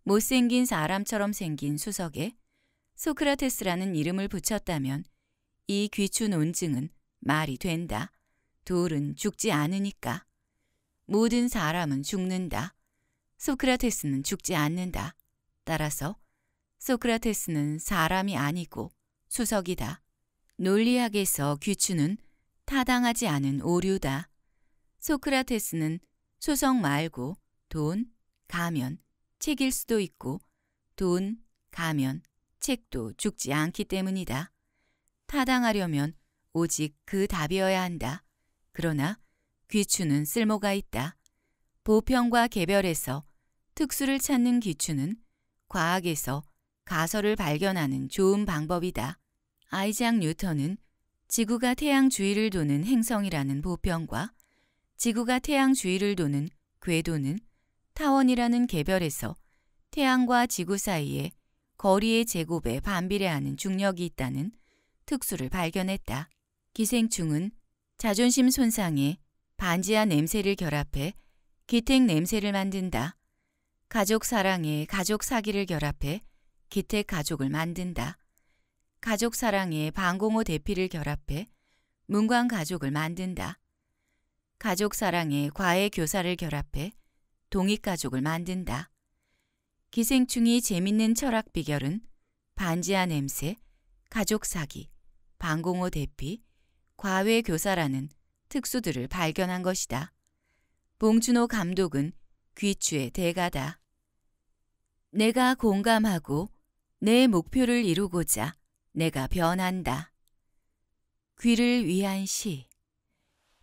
못생긴 사람처럼 생긴 수석에 소크라테스라는 이름을 붙였다면 이 귀추 논증은 말이 된다. 돌은 죽지 않으니까. 모든 사람은 죽는다. 소크라테스는 죽지 않는다. 따라서 소크라테스는 사람이 아니고 수석이다. 논리학에서 귀추는 타당하지 않은 오류다. 소크라테스는 수석 말고 돈, 가면, 책일 수도 있고 돈, 가면, 책도 죽지 않기 때문이다. 타당하려면 오직 그 답이어야 한다. 그러나 귀추는 쓸모가 있다. 보편과 개별에서 특수를 찾는 귀추는 과학에서 가설을 발견하는 좋은 방법이다. 아이작 뉴턴은 지구가 태양 주위를 도는 행성이라는 보편과 지구가 태양 주위를 도는 궤도는 타원이라는 개별에서 태양과 지구 사이에 거리의 제곱에 반비례하는 중력이 있다는 특수를 발견했다. 기생충은 자존심 손상에 반지하 냄새를 결합해 기택 냄새를 만든다. 가족 사랑에 가족 사기를 결합해 기택 가족을 만든다. 가족 사랑에 방공호 대피를 결합해 문광 가족을 만든다. 가족 사랑에 과외 교사를 결합해 동익 가족을 만든다. 기생충이 재밌는 철학 비결은 반지하 냄새, 가족 사기, 방공호 대피, 과외 교사라는 특수들을 발견한 것이다. 봉준호 감독은 귀추의 대가다. 내가 공감하고 내 목표를 이루고자 내가 변한다. 귀를 위한 시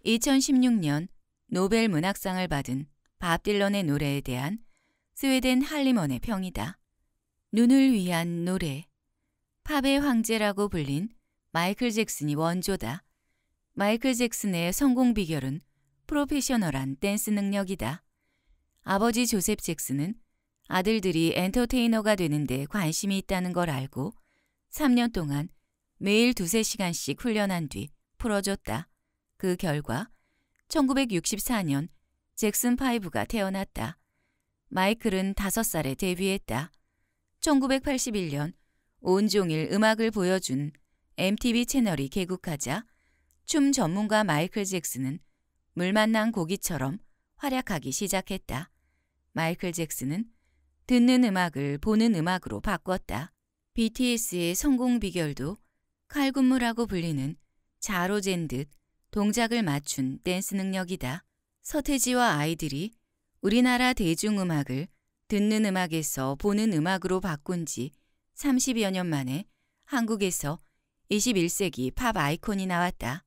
2016년 노벨 문학상을 받은 밥 딜런의 노래에 대한 스웨덴 할리먼의 평이다. 눈을 위한 노래 팝의 황제라고 불린 마이클 잭슨이 원조다. 마이클 잭슨의 성공 비결은 프로페셔널한 댄스 능력이다. 아버지 조셉 잭슨은 아들들이 엔터테이너가 되는데 관심이 있다는 걸 알고 3년 동안 매일 두세 시간씩 훈련한 뒤 풀어줬다. 그 결과 1964년 잭슨 파이브가 태어났다. 마이클은 5살에 데뷔했다. 1981년 온종일 음악을 보여준 MTV 채널이 개국하자 춤 전문가 마이클 잭슨은 물 만난 고기처럼 활약하기 시작했다. 마이클 잭슨은 듣는 음악을 보는 음악으로 바꿨다. BTS의 성공 비결도 칼군무라고 불리는 자로 젠듯 동작을 맞춘 댄스 능력이다. 서태지와 아이들이 우리나라 대중음악을 듣는 음악에서 보는 음악으로 바꾼 지 30여 년 만에 한국에서 21세기 팝 아이콘이 나왔다.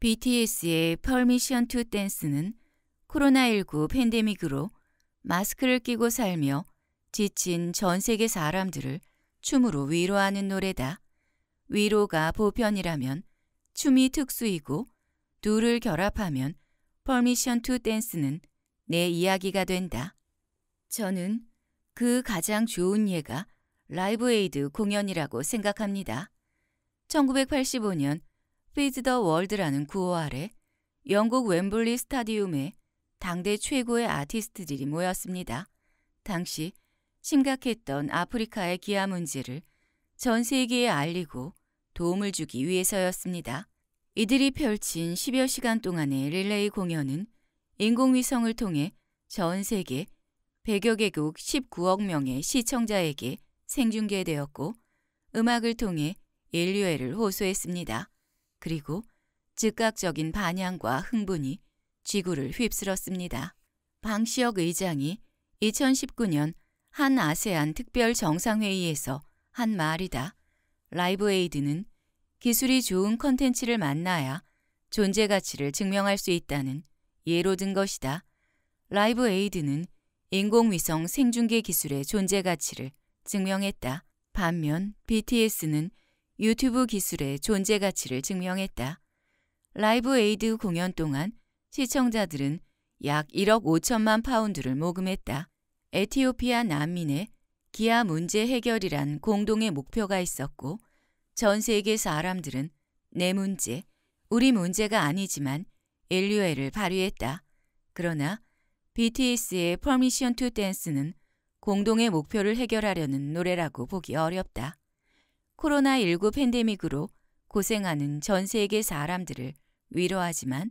BTS의 Permission to Dance는 코로나19 팬데믹으로 마스크를 끼고 살며 지친 전 세계 사람들을 춤으로 위로하는 노래다. 위로가 보편이라면 춤이 특수이고 둘을 결합하면 Permission to Dance는 내 이야기가 된다. 저는 그 가장 좋은 예가 라이브 에이드 공연이라고 생각합니다. 1985년 피즈 더 월드라는 구호 아래 영국 웸블리 스타디움에 당대 최고의 아티스트들이 모였습니다. 당시 심각했던 아프리카의 기아 문제를 전 세계에 알리고 도움을 주기 위해서였습니다. 이들이 펼친 10여 시간 동안의 릴레이 공연은 인공위성을 통해 전 세계 100여 개국 19억 명의 시청자에게 생중계되었고 음악을 통해 인류애를 호소했습니다. 그리고 즉각적인 반향과 흥분이 지구를 휩쓸었습니다. 방시혁 의장이 2019년 한 아세안 특별 정상회의에서 한 말이다. 라이브 에이드는 기술이 좋은 컨텐츠를 만나야 존재 가치를 증명할 수 있다는 예로 든 것이다. 라이브 에이드는 인공위성 생중계 기술의 존재 가치를 증명했다. 반면 BTS는 유튜브 기술의 존재 가치를 증명했다. 라이브 에이드 공연 동안 시청자들은 약 1억 5천만 파운드를 모금했다. 에티오피아 난민의 기아 문제 해결이란 공동의 목표가 있었고 전 세계 사람들은 내 문제, 우리 문제가 아니지만 l 류애를 발휘했다. 그러나 BTS의 Permission to Dance는 공동의 목표를 해결하려는 노래라고 보기 어렵다. 코로나19 팬데믹으로 고생하는 전 세계 사람들을 위로하지만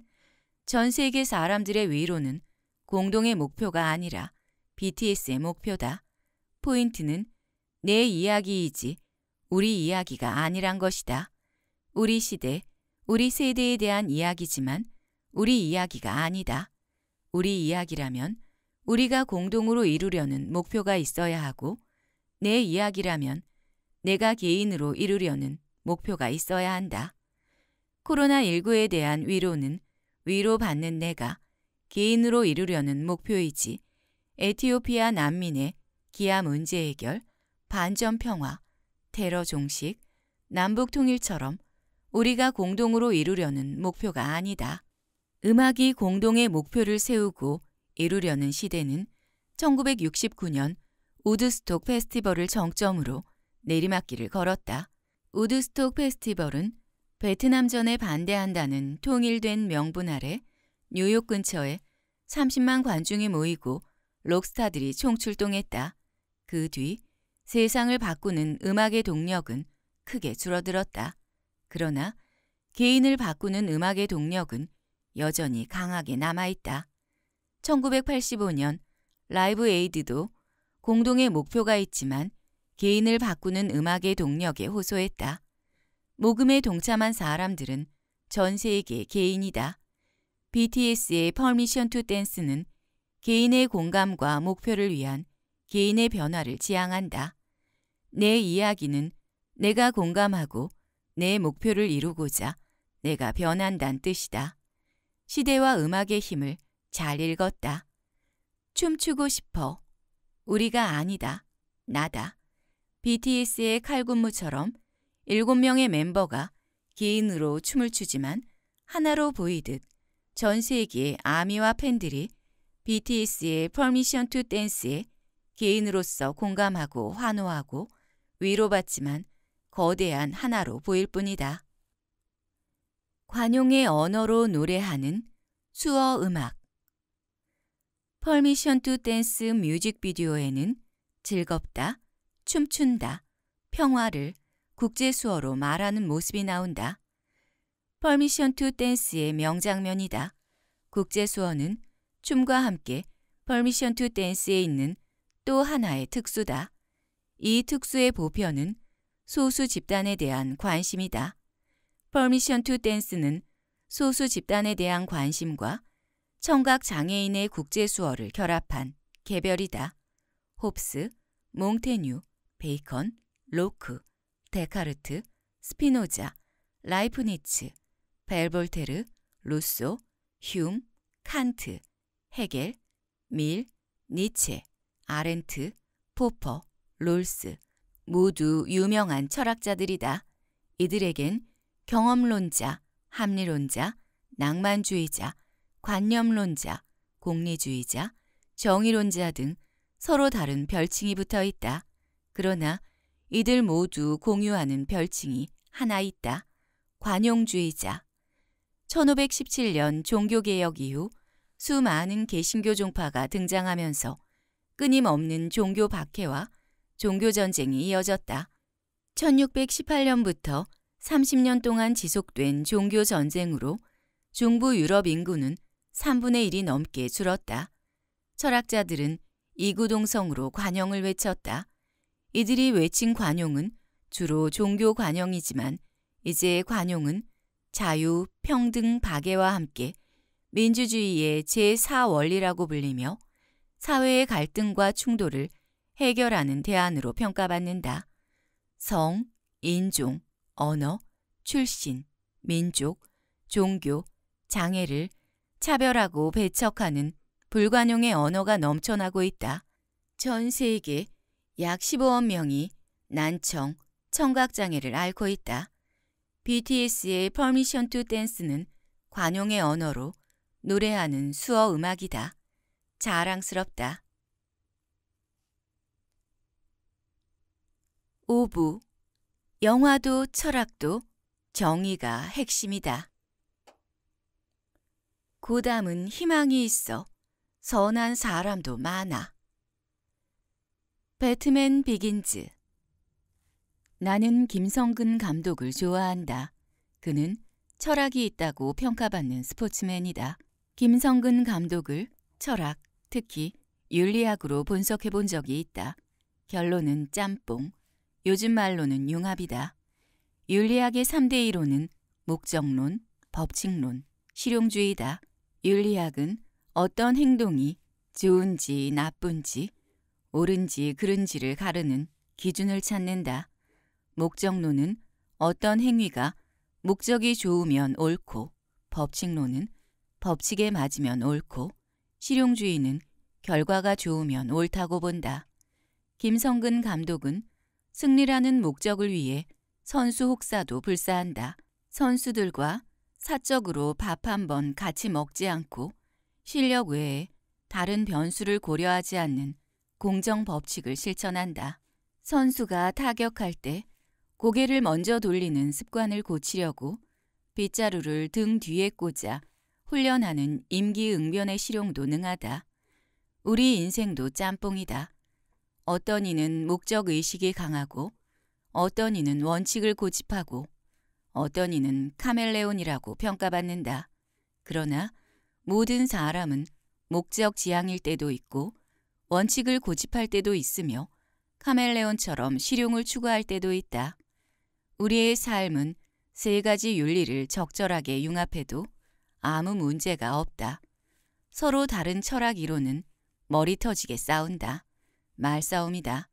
전 세계 사람들의 위로는 공동의 목표가 아니라 BTS의 목표다. 포인트는 내 이야기이지 우리 이야기가 아니란 것이다. 우리 시대, 우리 세대에 대한 이야기지만 우리 이야기가 아니다. 우리 이야기라면 우리가 공동으로 이루려는 목표가 있어야 하고 내 이야기라면 내가 개인으로 이루려는 목표가 있어야 한다. 코로나19에 대한 위로는 위로받는 내가 개인으로 이루려는 목표이지 에티오피아 난민의 기아 문제 해결, 반전 평화, 테러 종식, 남북 통일처럼 우리가 공동으로 이루려는 목표가 아니다. 음악이 공동의 목표를 세우고 이루려는 시대는 1969년 우드스톡 페스티벌을 정점으로 내리막길을 걸었다. 우드스톡 페스티벌은 베트남전에 반대한다는 통일된 명분 아래 뉴욕 근처에 30만 관중이 모이고 록스타들이 총출동했다. 그 뒤 세상을 바꾸는 음악의 동력은 크게 줄어들었다. 그러나 개인을 바꾸는 음악의 동력은 여전히 강하게 남아있다. 1985년 라이브 에이드도 공동의 목표가 있지만 개인을 바꾸는 음악의 동력에 호소했다. 모금에 동참한 사람들은 전 세계 개인이다. BTS의 퍼미션 투 댄스는 개인의 공감과 목표를 위한 개인의 변화를 지향한다. 내 이야기는 내가 공감하고 내 목표를 이루고자 내가 변한다는 뜻이다. 시대와 음악의 힘을 잘 읽었다. 춤추고 싶어. 우리가 아니다. 나다. BTS의 칼군무처럼 7명의 멤버가 개인으로 춤을 추지만 하나로 보이듯 전 세계의 아미와 팬들이 BTS의 퍼미션 투 댄스에 개인으로서 공감하고 환호하고 위로받지만 거대한 하나로 보일 뿐이다. 관용의 언어로 노래하는 수어 음악 퍼미션 투 댄스 뮤직비디오에는 즐겁다, 춤춘다, 평화를 국제수어로 말하는 모습이 나온다. 퍼미션 투 댄스의 명장면이다. 국제수어는 춤과 함께 퍼미션 투 댄스에 있는 또 하나의 특수다. 이 특수의 보편은 소수 집단에 대한 관심이다. 퍼미션 투 댄스는 소수 집단에 대한 관심과 청각 장애인의 국제 수어를 결합한 개별이다. 홉스, 몽테뉴, 베이컨, 로크, 데카르트, 스피노자, 라이프니츠, 벨볼테르, 루소, 흉, 칸트, 헤겔, 밀, 니체, 아렌트, 포퍼, 롤스 모두 유명한 철학자들이다. 이들에겐 경험론자, 합리론자, 낭만주의자, 관념론자, 공리주의자, 정의론자 등 서로 다른 별칭이 붙어 있다. 그러나 이들 모두 공유하는 별칭이 하나 있다. 관용주의자. 1517년 종교개혁 이후 수많은 개신교 종파가 등장하면서 끊임없는 종교 박해와 종교 전쟁이 이어졌다. 1618년부터 30년 동안 지속된 종교 전쟁으로 중부 유럽 인구는 3분의 1이 넘게 줄었다. 철학자들은 이구동성으로 관영을 외쳤다. 이들이 외친 관용은 주로 종교 관용이지만 이제 관용은 자유, 평등, 박애와 함께 민주주의의 제4원리라고 불리며 사회의 갈등과 충돌을 해결하는 대안으로 평가받는다. 성, 인종, 언어, 출신, 민족, 종교, 장애를 차별하고 배척하는 불관용의 언어가 넘쳐나고 있다. 전 세계 약 15억 명이 난청, 청각장애를 앓고 있다. BTS의 Permission to Dance는 관용의 언어로 노래하는 수어 음악이다. 자랑스럽다. 5부 영화도 철학도 정의가 핵심이다. 고담은 희망이 있어 선한 사람도 많아. 배트맨 비긴즈 나는 김성근 감독을 좋아한다. 그는 철학이 있다고 평가받는 스포츠맨이다. 김성근 감독을 철학, 특히 윤리학으로 분석해 본 적이 있다. 결론은 짬뽕, 요즘 말로는 융합이다. 윤리학의 3대 1호는 목적론, 법칙론, 실용주의다. 윤리학은 어떤 행동이 좋은지 나쁜지 옳은지 그른지를 가르는 기준을 찾는다. 목적론은 어떤 행위가 목적이 좋으면 옳고 법칙론은 법칙에 맞으면 옳고 실용주의는 결과가 좋으면 옳다고 본다. 김성근 감독은 승리라는 목적을 위해 선수 혹사도 불사한다. 선수들과 사적으로 밥 한 번 같이 먹지 않고 실력 외에 다른 변수를 고려하지 않는 공정 법칙을 실천한다. 선수가 타격할 때 고개를 먼저 돌리는 습관을 고치려고 빗자루를 등 뒤에 꽂아 훈련하는 임기응변의 실용도 능하다. 우리 인생도 짬뽕이다. 어떤 이는 목적 의식이 강하고 어떤 이는 원칙을 고집하고 어떤 이는 카멜레온이라고 평가받는다. 그러나 모든 사람은 목적 지향일 때도 있고 원칙을 고집할 때도 있으며 카멜레온처럼 실용을 추구할 때도 있다. 우리의 삶은 세 가지 윤리를 적절하게 융합해도 아무 문제가 없다. 서로 다른 철학 이론은 머리 터지게 싸운다. 말싸움이다.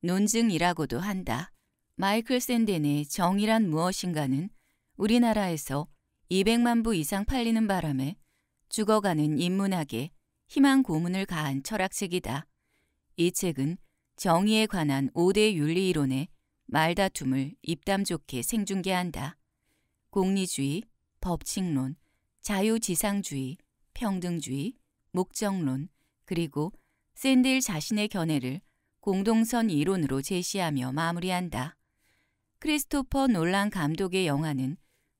논증이라고도 한다. 마이클 샌덴의 정의란 무엇인가는 우리나라에서 200만 부 이상 팔리는 바람에 죽어가는 인문학의 희망 고문을 가한 철학책이다. 이 책은 정의에 관한 5대 윤리이론의 말다툼을 입담 좋게 생중계한다. 공리주의, 법칙론, 자유지상주의, 평등주의, 목적론, 그리고 샌델 자신의 견해를 공동선 이론으로 제시하며 마무리한다. 크리스토퍼 놀란 감독의 영화는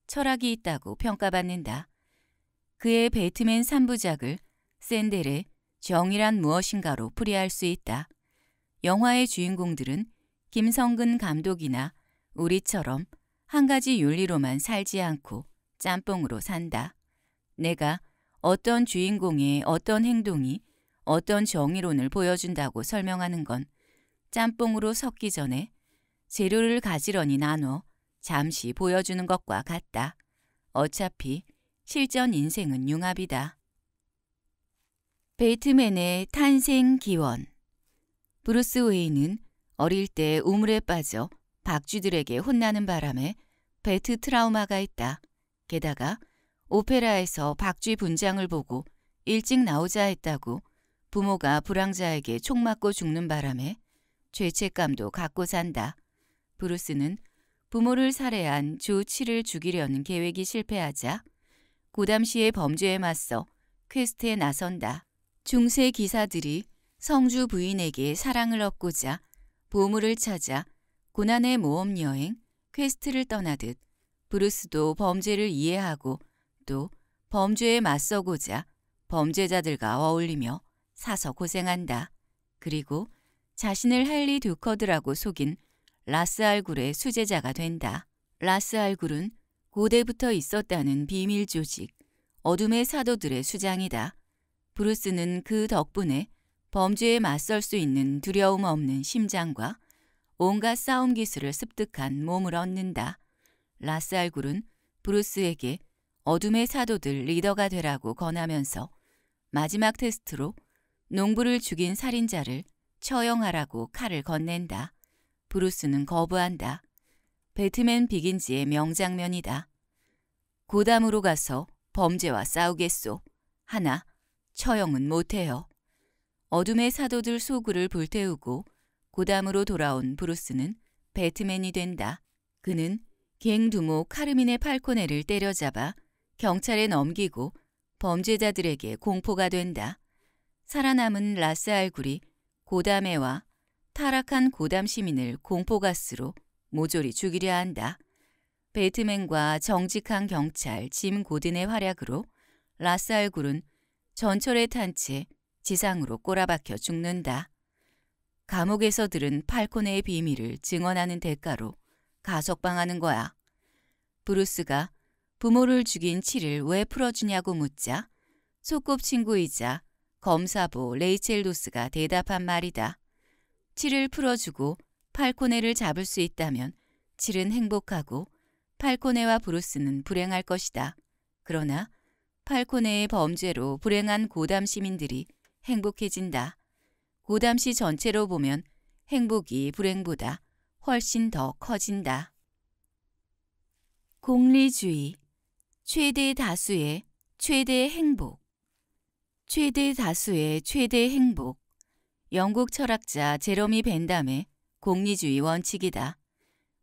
철학이 있다고 평가받는다. 그의 배트맨 3부작을 샌델의 정이란 무엇인가로 풀이할 수 있다. 영화의 주인공들은 김성근 감독이나 우리처럼 한 가지 윤리로만 살지 않고 짬뽕으로 산다. 내가 어떤 주인공의 어떤 행동이 어떤 정의론을 보여준다고 설명하는 건 짬뽕으로 섞기 전에 재료를 가지런히 나눠 잠시 보여주는 것과 같다. 어차피 실전 인생은 융합이다. 베이트맨의 탄생 기원 브루스 웨인은 어릴 때 우물에 빠져 박쥐들에게 혼나는 바람에 베트 트라우마가 있다. 게다가 오페라에서 박쥐 분장을 보고 일찍 나오자 했다고 부모가 불황자에게 총 맞고 죽는 바람에 죄책감도 갖고 산다. 브루스는 부모를 살해한 조 7을 죽이려는 계획이 실패하자 고담시의 그 범죄에 맞서 퀘스트에 나선다. 중세 기사들이 성주 부인에게 사랑을 얻고자 보물을 찾아 고난의 모험 여행 퀘스트를 떠나듯 브루스도 범죄를 이해하고 또 범죄에 맞서고자 범죄자들과 어울리며 사서 고생한다. 그리고 자신을 할리 듀커드라고 속인 라스알굴의 수제자가 된다. 라스알굴은 고대부터 있었다는 비밀 조직, 어둠의 사도들의 수장이다. 브루스는 그 덕분에 범죄에 맞설 수 있는 두려움 없는 심장과 온갖 싸움 기술을 습득한 몸을 얻는다. 라스알굴은 브루스에게 어둠의 사도들 리더가 되라고 권하면서 마지막 테스트로 농부를 죽인 살인자를 처형하라고 칼을 건넨다. 브루스는 거부한다. 배트맨 비긴지의 명장면이다. 고담으로 가서 범죄와 싸우겠소. 하나, 처형은 못해요. 어둠의 사도들 소굴을 불태우고 고담으로 돌아온 브루스는 배트맨이 된다. 그는 갱 두모 카르민의 팔코네를 때려잡아 경찰에 넘기고 범죄자들에게 공포가 된다. 살아남은 라스 알굴이 고담에와 타락한 고담 시민을 공포가스로 모조리 죽이려 한다. 배트맨과 정직한 경찰 짐 고든의 활약으로 라스 알굴은 전철에 탄 채 지상으로 꼬라박혀 죽는다. 감옥에서 들은 팔코네의 비밀을 증언하는 대가로 가석방하는 거야. 브루스가 부모를 죽인 치를 왜 풀어주냐고 묻자 소꿉친구이자 검사보 레이첼 도스가 대답한 말이다. 치를 풀어주고 팔코네를 잡을 수 있다면 칠은 행복하고 팔코네와 브루스는 불행할 것이다. 그러나 팔코네의 범죄로 불행한 고담 시민들이 행복해진다. 고담시 전체로 보면 행복이 불행보다 훨씬 더 커진다. 공리주의 최대 다수의 최대 행복 최대 다수의 최대 행복 영국 철학자 제롬이 벤담의 공리주의 원칙이다.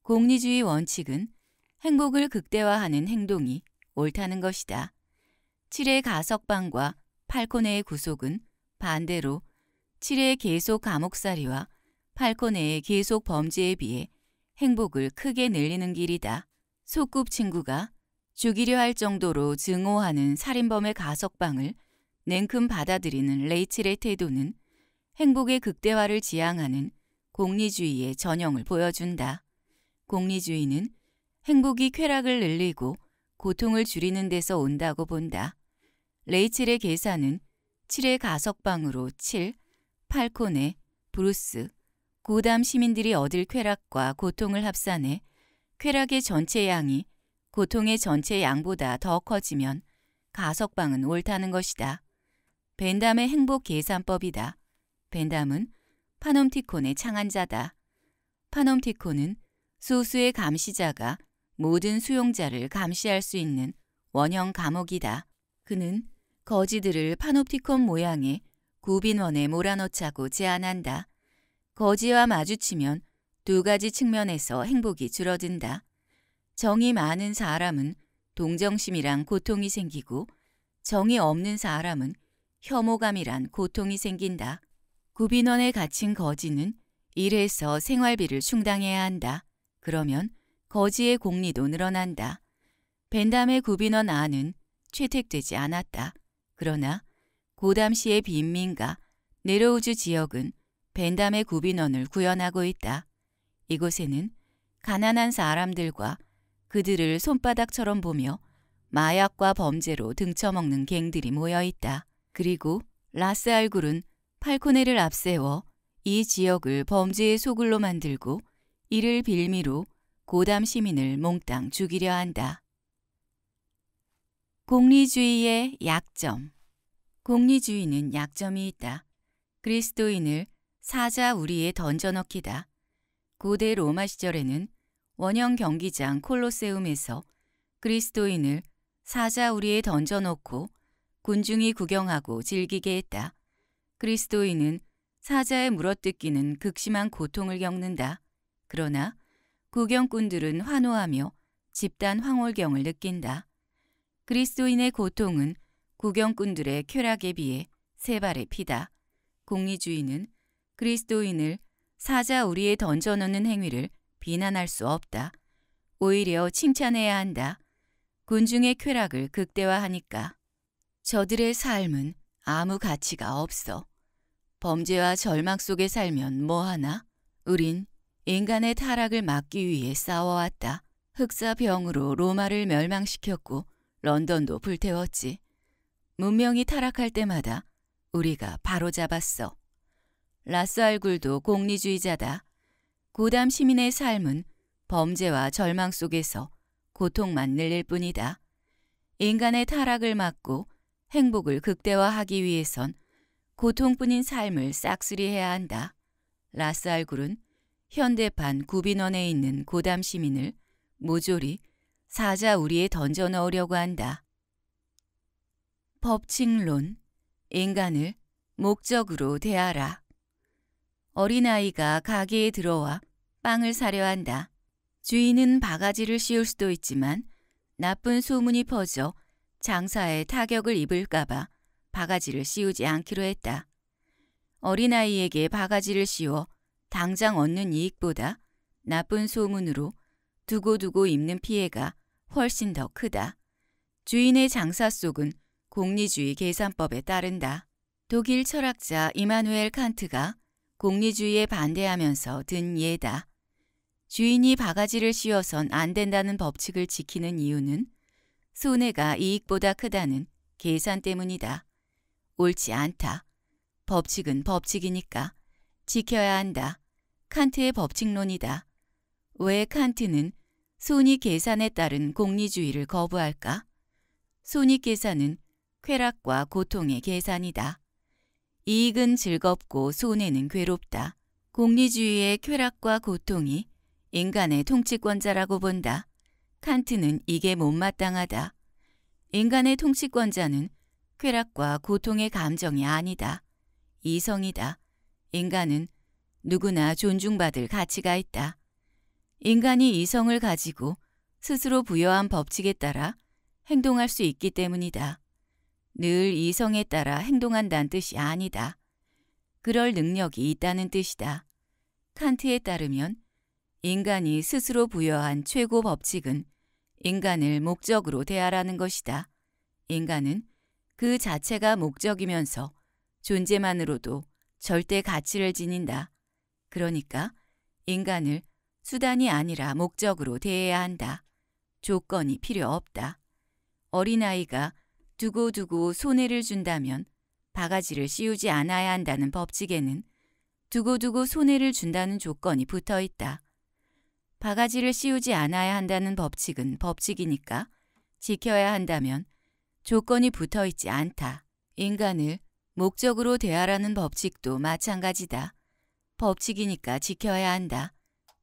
공리주의 원칙은 행복을 극대화하는 행동이 옳다는 것이다. 7의 가석방과 팔코네의 구속은 반대로 7의 계속 감옥살이와 팔코네의 계속 범죄에 비해 행복을 크게 늘리는 길이다. 소꿉친구가 죽이려 할 정도로 증오하는 살인범의 가석방을 냉큼 받아들이는 레이첼의 태도는 행복의 극대화를 지향하는 공리주의의 전형을 보여준다. 공리주의는 행복이 쾌락을 늘리고 고통을 줄이는 데서 온다고 본다. 레이첼의 계산은 7의 가석방으로 7, 팔콘의 브루스, 고담 시민들이 얻을 쾌락과 고통을 합산해 쾌락의 전체 양이 고통의 전체 양보다 더 커지면 가석방은 옳다는 것이다. 벤담의 행복 계산법이다. 벤담은 파놈티콘의 창안자다. 파놈티콘은 소수의 감시자가 모든 수용자를 감시할 수 있는 원형 감옥이다. 그는 거지들을 파노티콘 모양의 구빈원에 몰아넣자고 제안한다. 거지와 마주치면 두 가지 측면에서 행복이 줄어든다. 정이 많은 사람은 동정심이란 고통이 생기고 정이 없는 사람은 혐오감이란 고통이 생긴다. 구빈원에 갇힌 거지는 일해서 생활비를 충당해야 한다. 그러면 거지의 공리도 늘어난다. 벤담의 구빈원 안은 채택되지 않았다. 그러나 고담시의 빈민가 네로우즈 지역은 벤담의 구빈원을 구현하고 있다. 이곳에는 가난한 사람들과 그들을 손바닥처럼 보며 마약과 범죄로 등쳐먹는 갱들이 모여 있다. 그리고 라스알굴은 팔코네를 앞세워 이 지역을 범죄의 소굴로 만들고 이를 빌미로 고담 시민을 몽땅 죽이려 한다. 공리주의의 약점 공리주의는 약점이 있다. 그리스도인을 사자 우리에 던져넣기다. 고대 로마 시절에는 원형 경기장 콜로세움에서 그리스도인을 사자 우리에 던져넣고 군중이 구경하고 즐기게 했다. 그리스도인은 사자의 물어뜯기는 극심한 고통을 겪는다. 그러나 구경꾼들은 환호하며 집단 황홀경을 느낀다. 그리스도인의 고통은 구경꾼들의 쾌락에 비해 세 발의 피다. 공리주의는 그리스도인을 사자 우리에 던져놓는 행위를 비난할 수 없다. 오히려 칭찬해야 한다. 군중의 쾌락을 극대화하니까. 저들의 삶은 아무 가치가 없어. 범죄와 절망 속에 살면 뭐하나? 우린 인간의 타락을 막기 위해 싸워왔다. 흑사병으로 로마를 멸망시켰고 런던도 불태웠지. 문명이 타락할 때마다 우리가 바로잡았어. 라스알굴도 공리주의자다. 고담 시민의 삶은 범죄와 절망 속에서 고통만 늘릴 뿐이다. 인간의 타락을 막고 행복을 극대화하기 위해선 고통뿐인 삶을 싹쓸이해야 한다. 라스알굴은 현대판 구빈원에 있는 고담 시민을 모조리 사자 우리에 던져 넣으려고 한다. 법칙론, 인간을 목적으로 대하라. 어린아이가 가게에 들어와 빵을 사려 한다. 주인은 바가지를 씌울 수도 있지만 나쁜 소문이 퍼져 장사에 타격을 입을까봐 바가지를 씌우지 않기로 했다. 어린아이에게 바가지를 씌워 당장 얻는 이익보다 나쁜 소문으로 두고두고 입는 피해가 훨씬 더 크다. 주인의 장사 속은 공리주의 계산법에 따른다. 독일 철학자 이마누엘 칸트가 공리주의에 반대하면서 든 예다. 주인이 바가지를 씌워선 안 된다는 법칙을 지키는 이유는 손해가 이익보다 크다는 계산 때문이다. 옳지 않다. 법칙은 법칙이니까 지켜야 한다. 칸트의 법칙론이다. 왜 칸트는 손익 계산에 따른 공리주의를 거부할까? 손익 계산은 쾌락과 고통의 계산이다. 이익은 즐겁고 손해는 괴롭다. 공리주의의 쾌락과 고통이 인간의 통치권자라고 본다. 칸트는 이게 못마땅하다. 인간의 통치권자는 쾌락과 고통의 감정이 아니다. 이성이다. 인간은 누구나 존중받을 가치가 있다. 인간이 이성을 가지고 스스로 부여한 법칙에 따라 행동할 수 있기 때문이다. 늘 이성에 따라 행동한다는 뜻이 아니다. 그럴 능력이 있다는 뜻이다. 칸트에 따르면 인간이 스스로 부여한 최고 법칙은 인간을 목적으로 대하라는 것이다. 인간은 그 자체가 목적이면서 존재만으로도 절대 가치를 지닌다. 그러니까 인간을 수단이 아니라 목적으로 대해야 한다. 조건이 필요 없다. 어린아이가 두고두고 손해를 준다면 바가지를 씌우지 않아야 한다는 법칙에는 두고두고 손해를 준다는 조건이 붙어 있다. 바가지를 씌우지 않아야 한다는 법칙은 법칙이니까 지켜야 한다면 조건이 붙어 있지 않다. 인간을 목적으로 대하라는 법칙도 마찬가지다. 법칙이니까 지켜야 한다.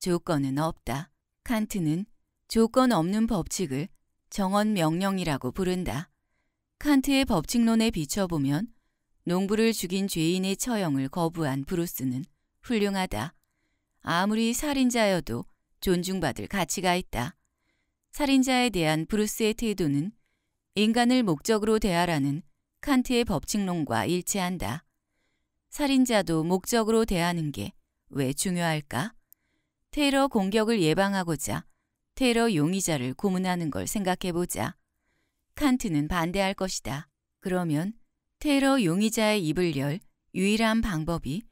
조건은 없다. 칸트는 조건 없는 법칙을 정언 명령이라고 부른다. 칸트의 법칙론에 비춰보면 농부를 죽인 죄인의 처형을 거부한 브루스는 훌륭하다. 아무리 살인자여도 존중받을 가치가 있다. 살인자에 대한 브루스의 태도는 인간을 목적으로 대하라는 칸트의 법칙론과 일치한다. 살인자도 목적으로 대하는 게 왜 중요할까? 테러 공격을 예방하고자 테러 용의자를 고문하는 걸 생각해보자. 칸트는 반대할 것이다. 그러면 테러 용의자의 입을 열 유일한 방법이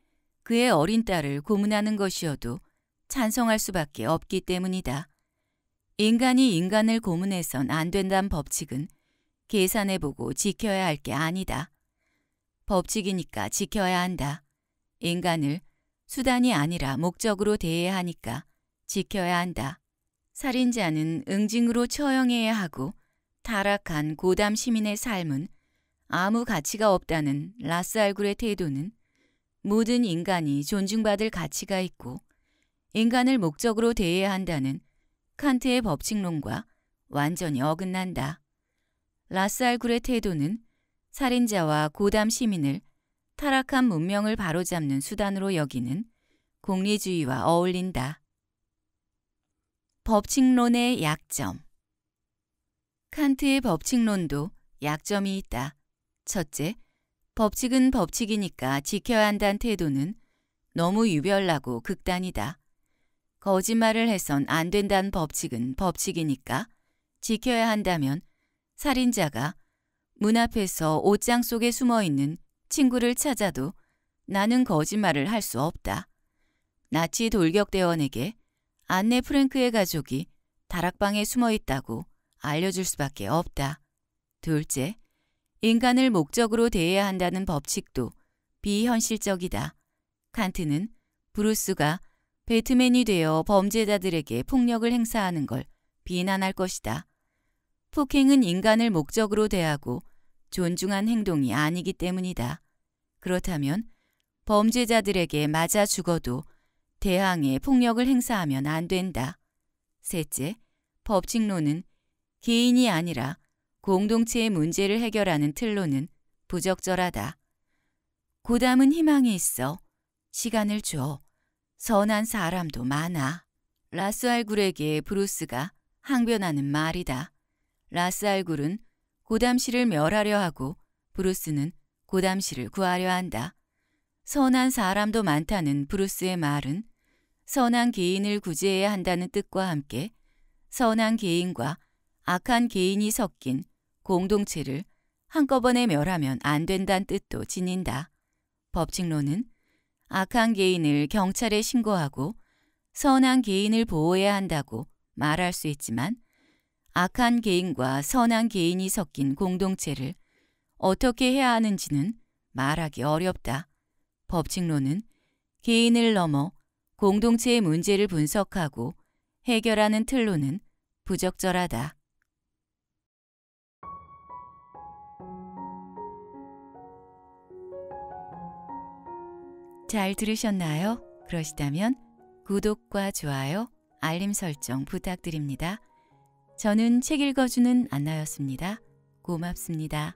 그의 어린 딸을 고문하는 것이어도 찬성할 수밖에 없기 때문이다. 인간이 인간을 고문해선 안 된다는 법칙은 계산해보고 지켜야 할 게 아니다. 법칙이니까 지켜야 한다. 인간을 수단이 아니라 목적으로 대해야 하니까 지켜야 한다. 살인자는 응징으로 처형해야 하고 타락한 고담 시민의 삶은 아무 가치가 없다는 라스 알굴의 태도는 모든 인간이 존중받을 가치가 있고 인간을 목적으로 대해야 한다는 칸트의 법칙론과 완전히 어긋난다. 라스 알굴의 태도는 살인자와 고담 시민을 타락한 문명을 바로잡는 수단으로 여기는 공리주의와 어울린다. 법칙론의 약점 칸트의 법칙론도 약점이 있다. 첫째, 법칙은 법칙이니까 지켜야 한다는 태도는 너무 유별나고 극단이다. 거짓말을 해선 안 된다는 법칙은 법칙이니까 지켜야 한다면 살인자가 문 앞에서 옷장 속에 숨어 있는 친구를 찾아도 나는 거짓말을 할 수 없다. 나치 돌격대원에게 안내 프랭크의 가족이 다락방에 숨어 있다고 알려줄 수밖에 없다. 둘째, 인간을 목적으로 대해야 한다는 법칙도 비현실적이다. 칸트는 브루스가 배트맨이 되어 범죄자들에게 폭력을 행사하는 걸 비난할 것이다. 폭행은 인간을 목적으로 대하고 존중한 행동이 아니기 때문이다. 그렇다면 범죄자들에게 맞아 죽어도 대항해 폭력을 행사하면 안 된다. 셋째, 법칙론은 개인이 아니라 공동체의 문제를 해결하는 틀로는 부적절하다. 고담은 희망이 있어. 시간을 줘. 선한 사람도 많아. 라스알굴에게 브루스가 항변하는 말이다. 라스알굴은 고담시를 멸하려 하고 브루스는 고담시를 구하려 한다. 선한 사람도 많다는 브루스의 말은 선한 개인을 구제해야 한다는 뜻과 함께 선한 개인과 악한 개인이 섞인 공동체를 한꺼번에 멸하면 안 된다는 뜻도 지닌다. 법칙론은 악한 개인을 경찰에 신고하고 선한 개인을 보호해야 한다고 말할 수 있지만 악한 개인과 선한 개인이 섞인 공동체를 어떻게 해야 하는지는 말하기 어렵다. 법칙론은 개인을 넘어 공동체의 문제를 분석하고 해결하는 틀로는 부적절하다. 잘 들으셨나요? 그러시다면 구독과 좋아요, 알림 설정 부탁드립니다. 저는 책 읽어주는 안나였습니다. 고맙습니다.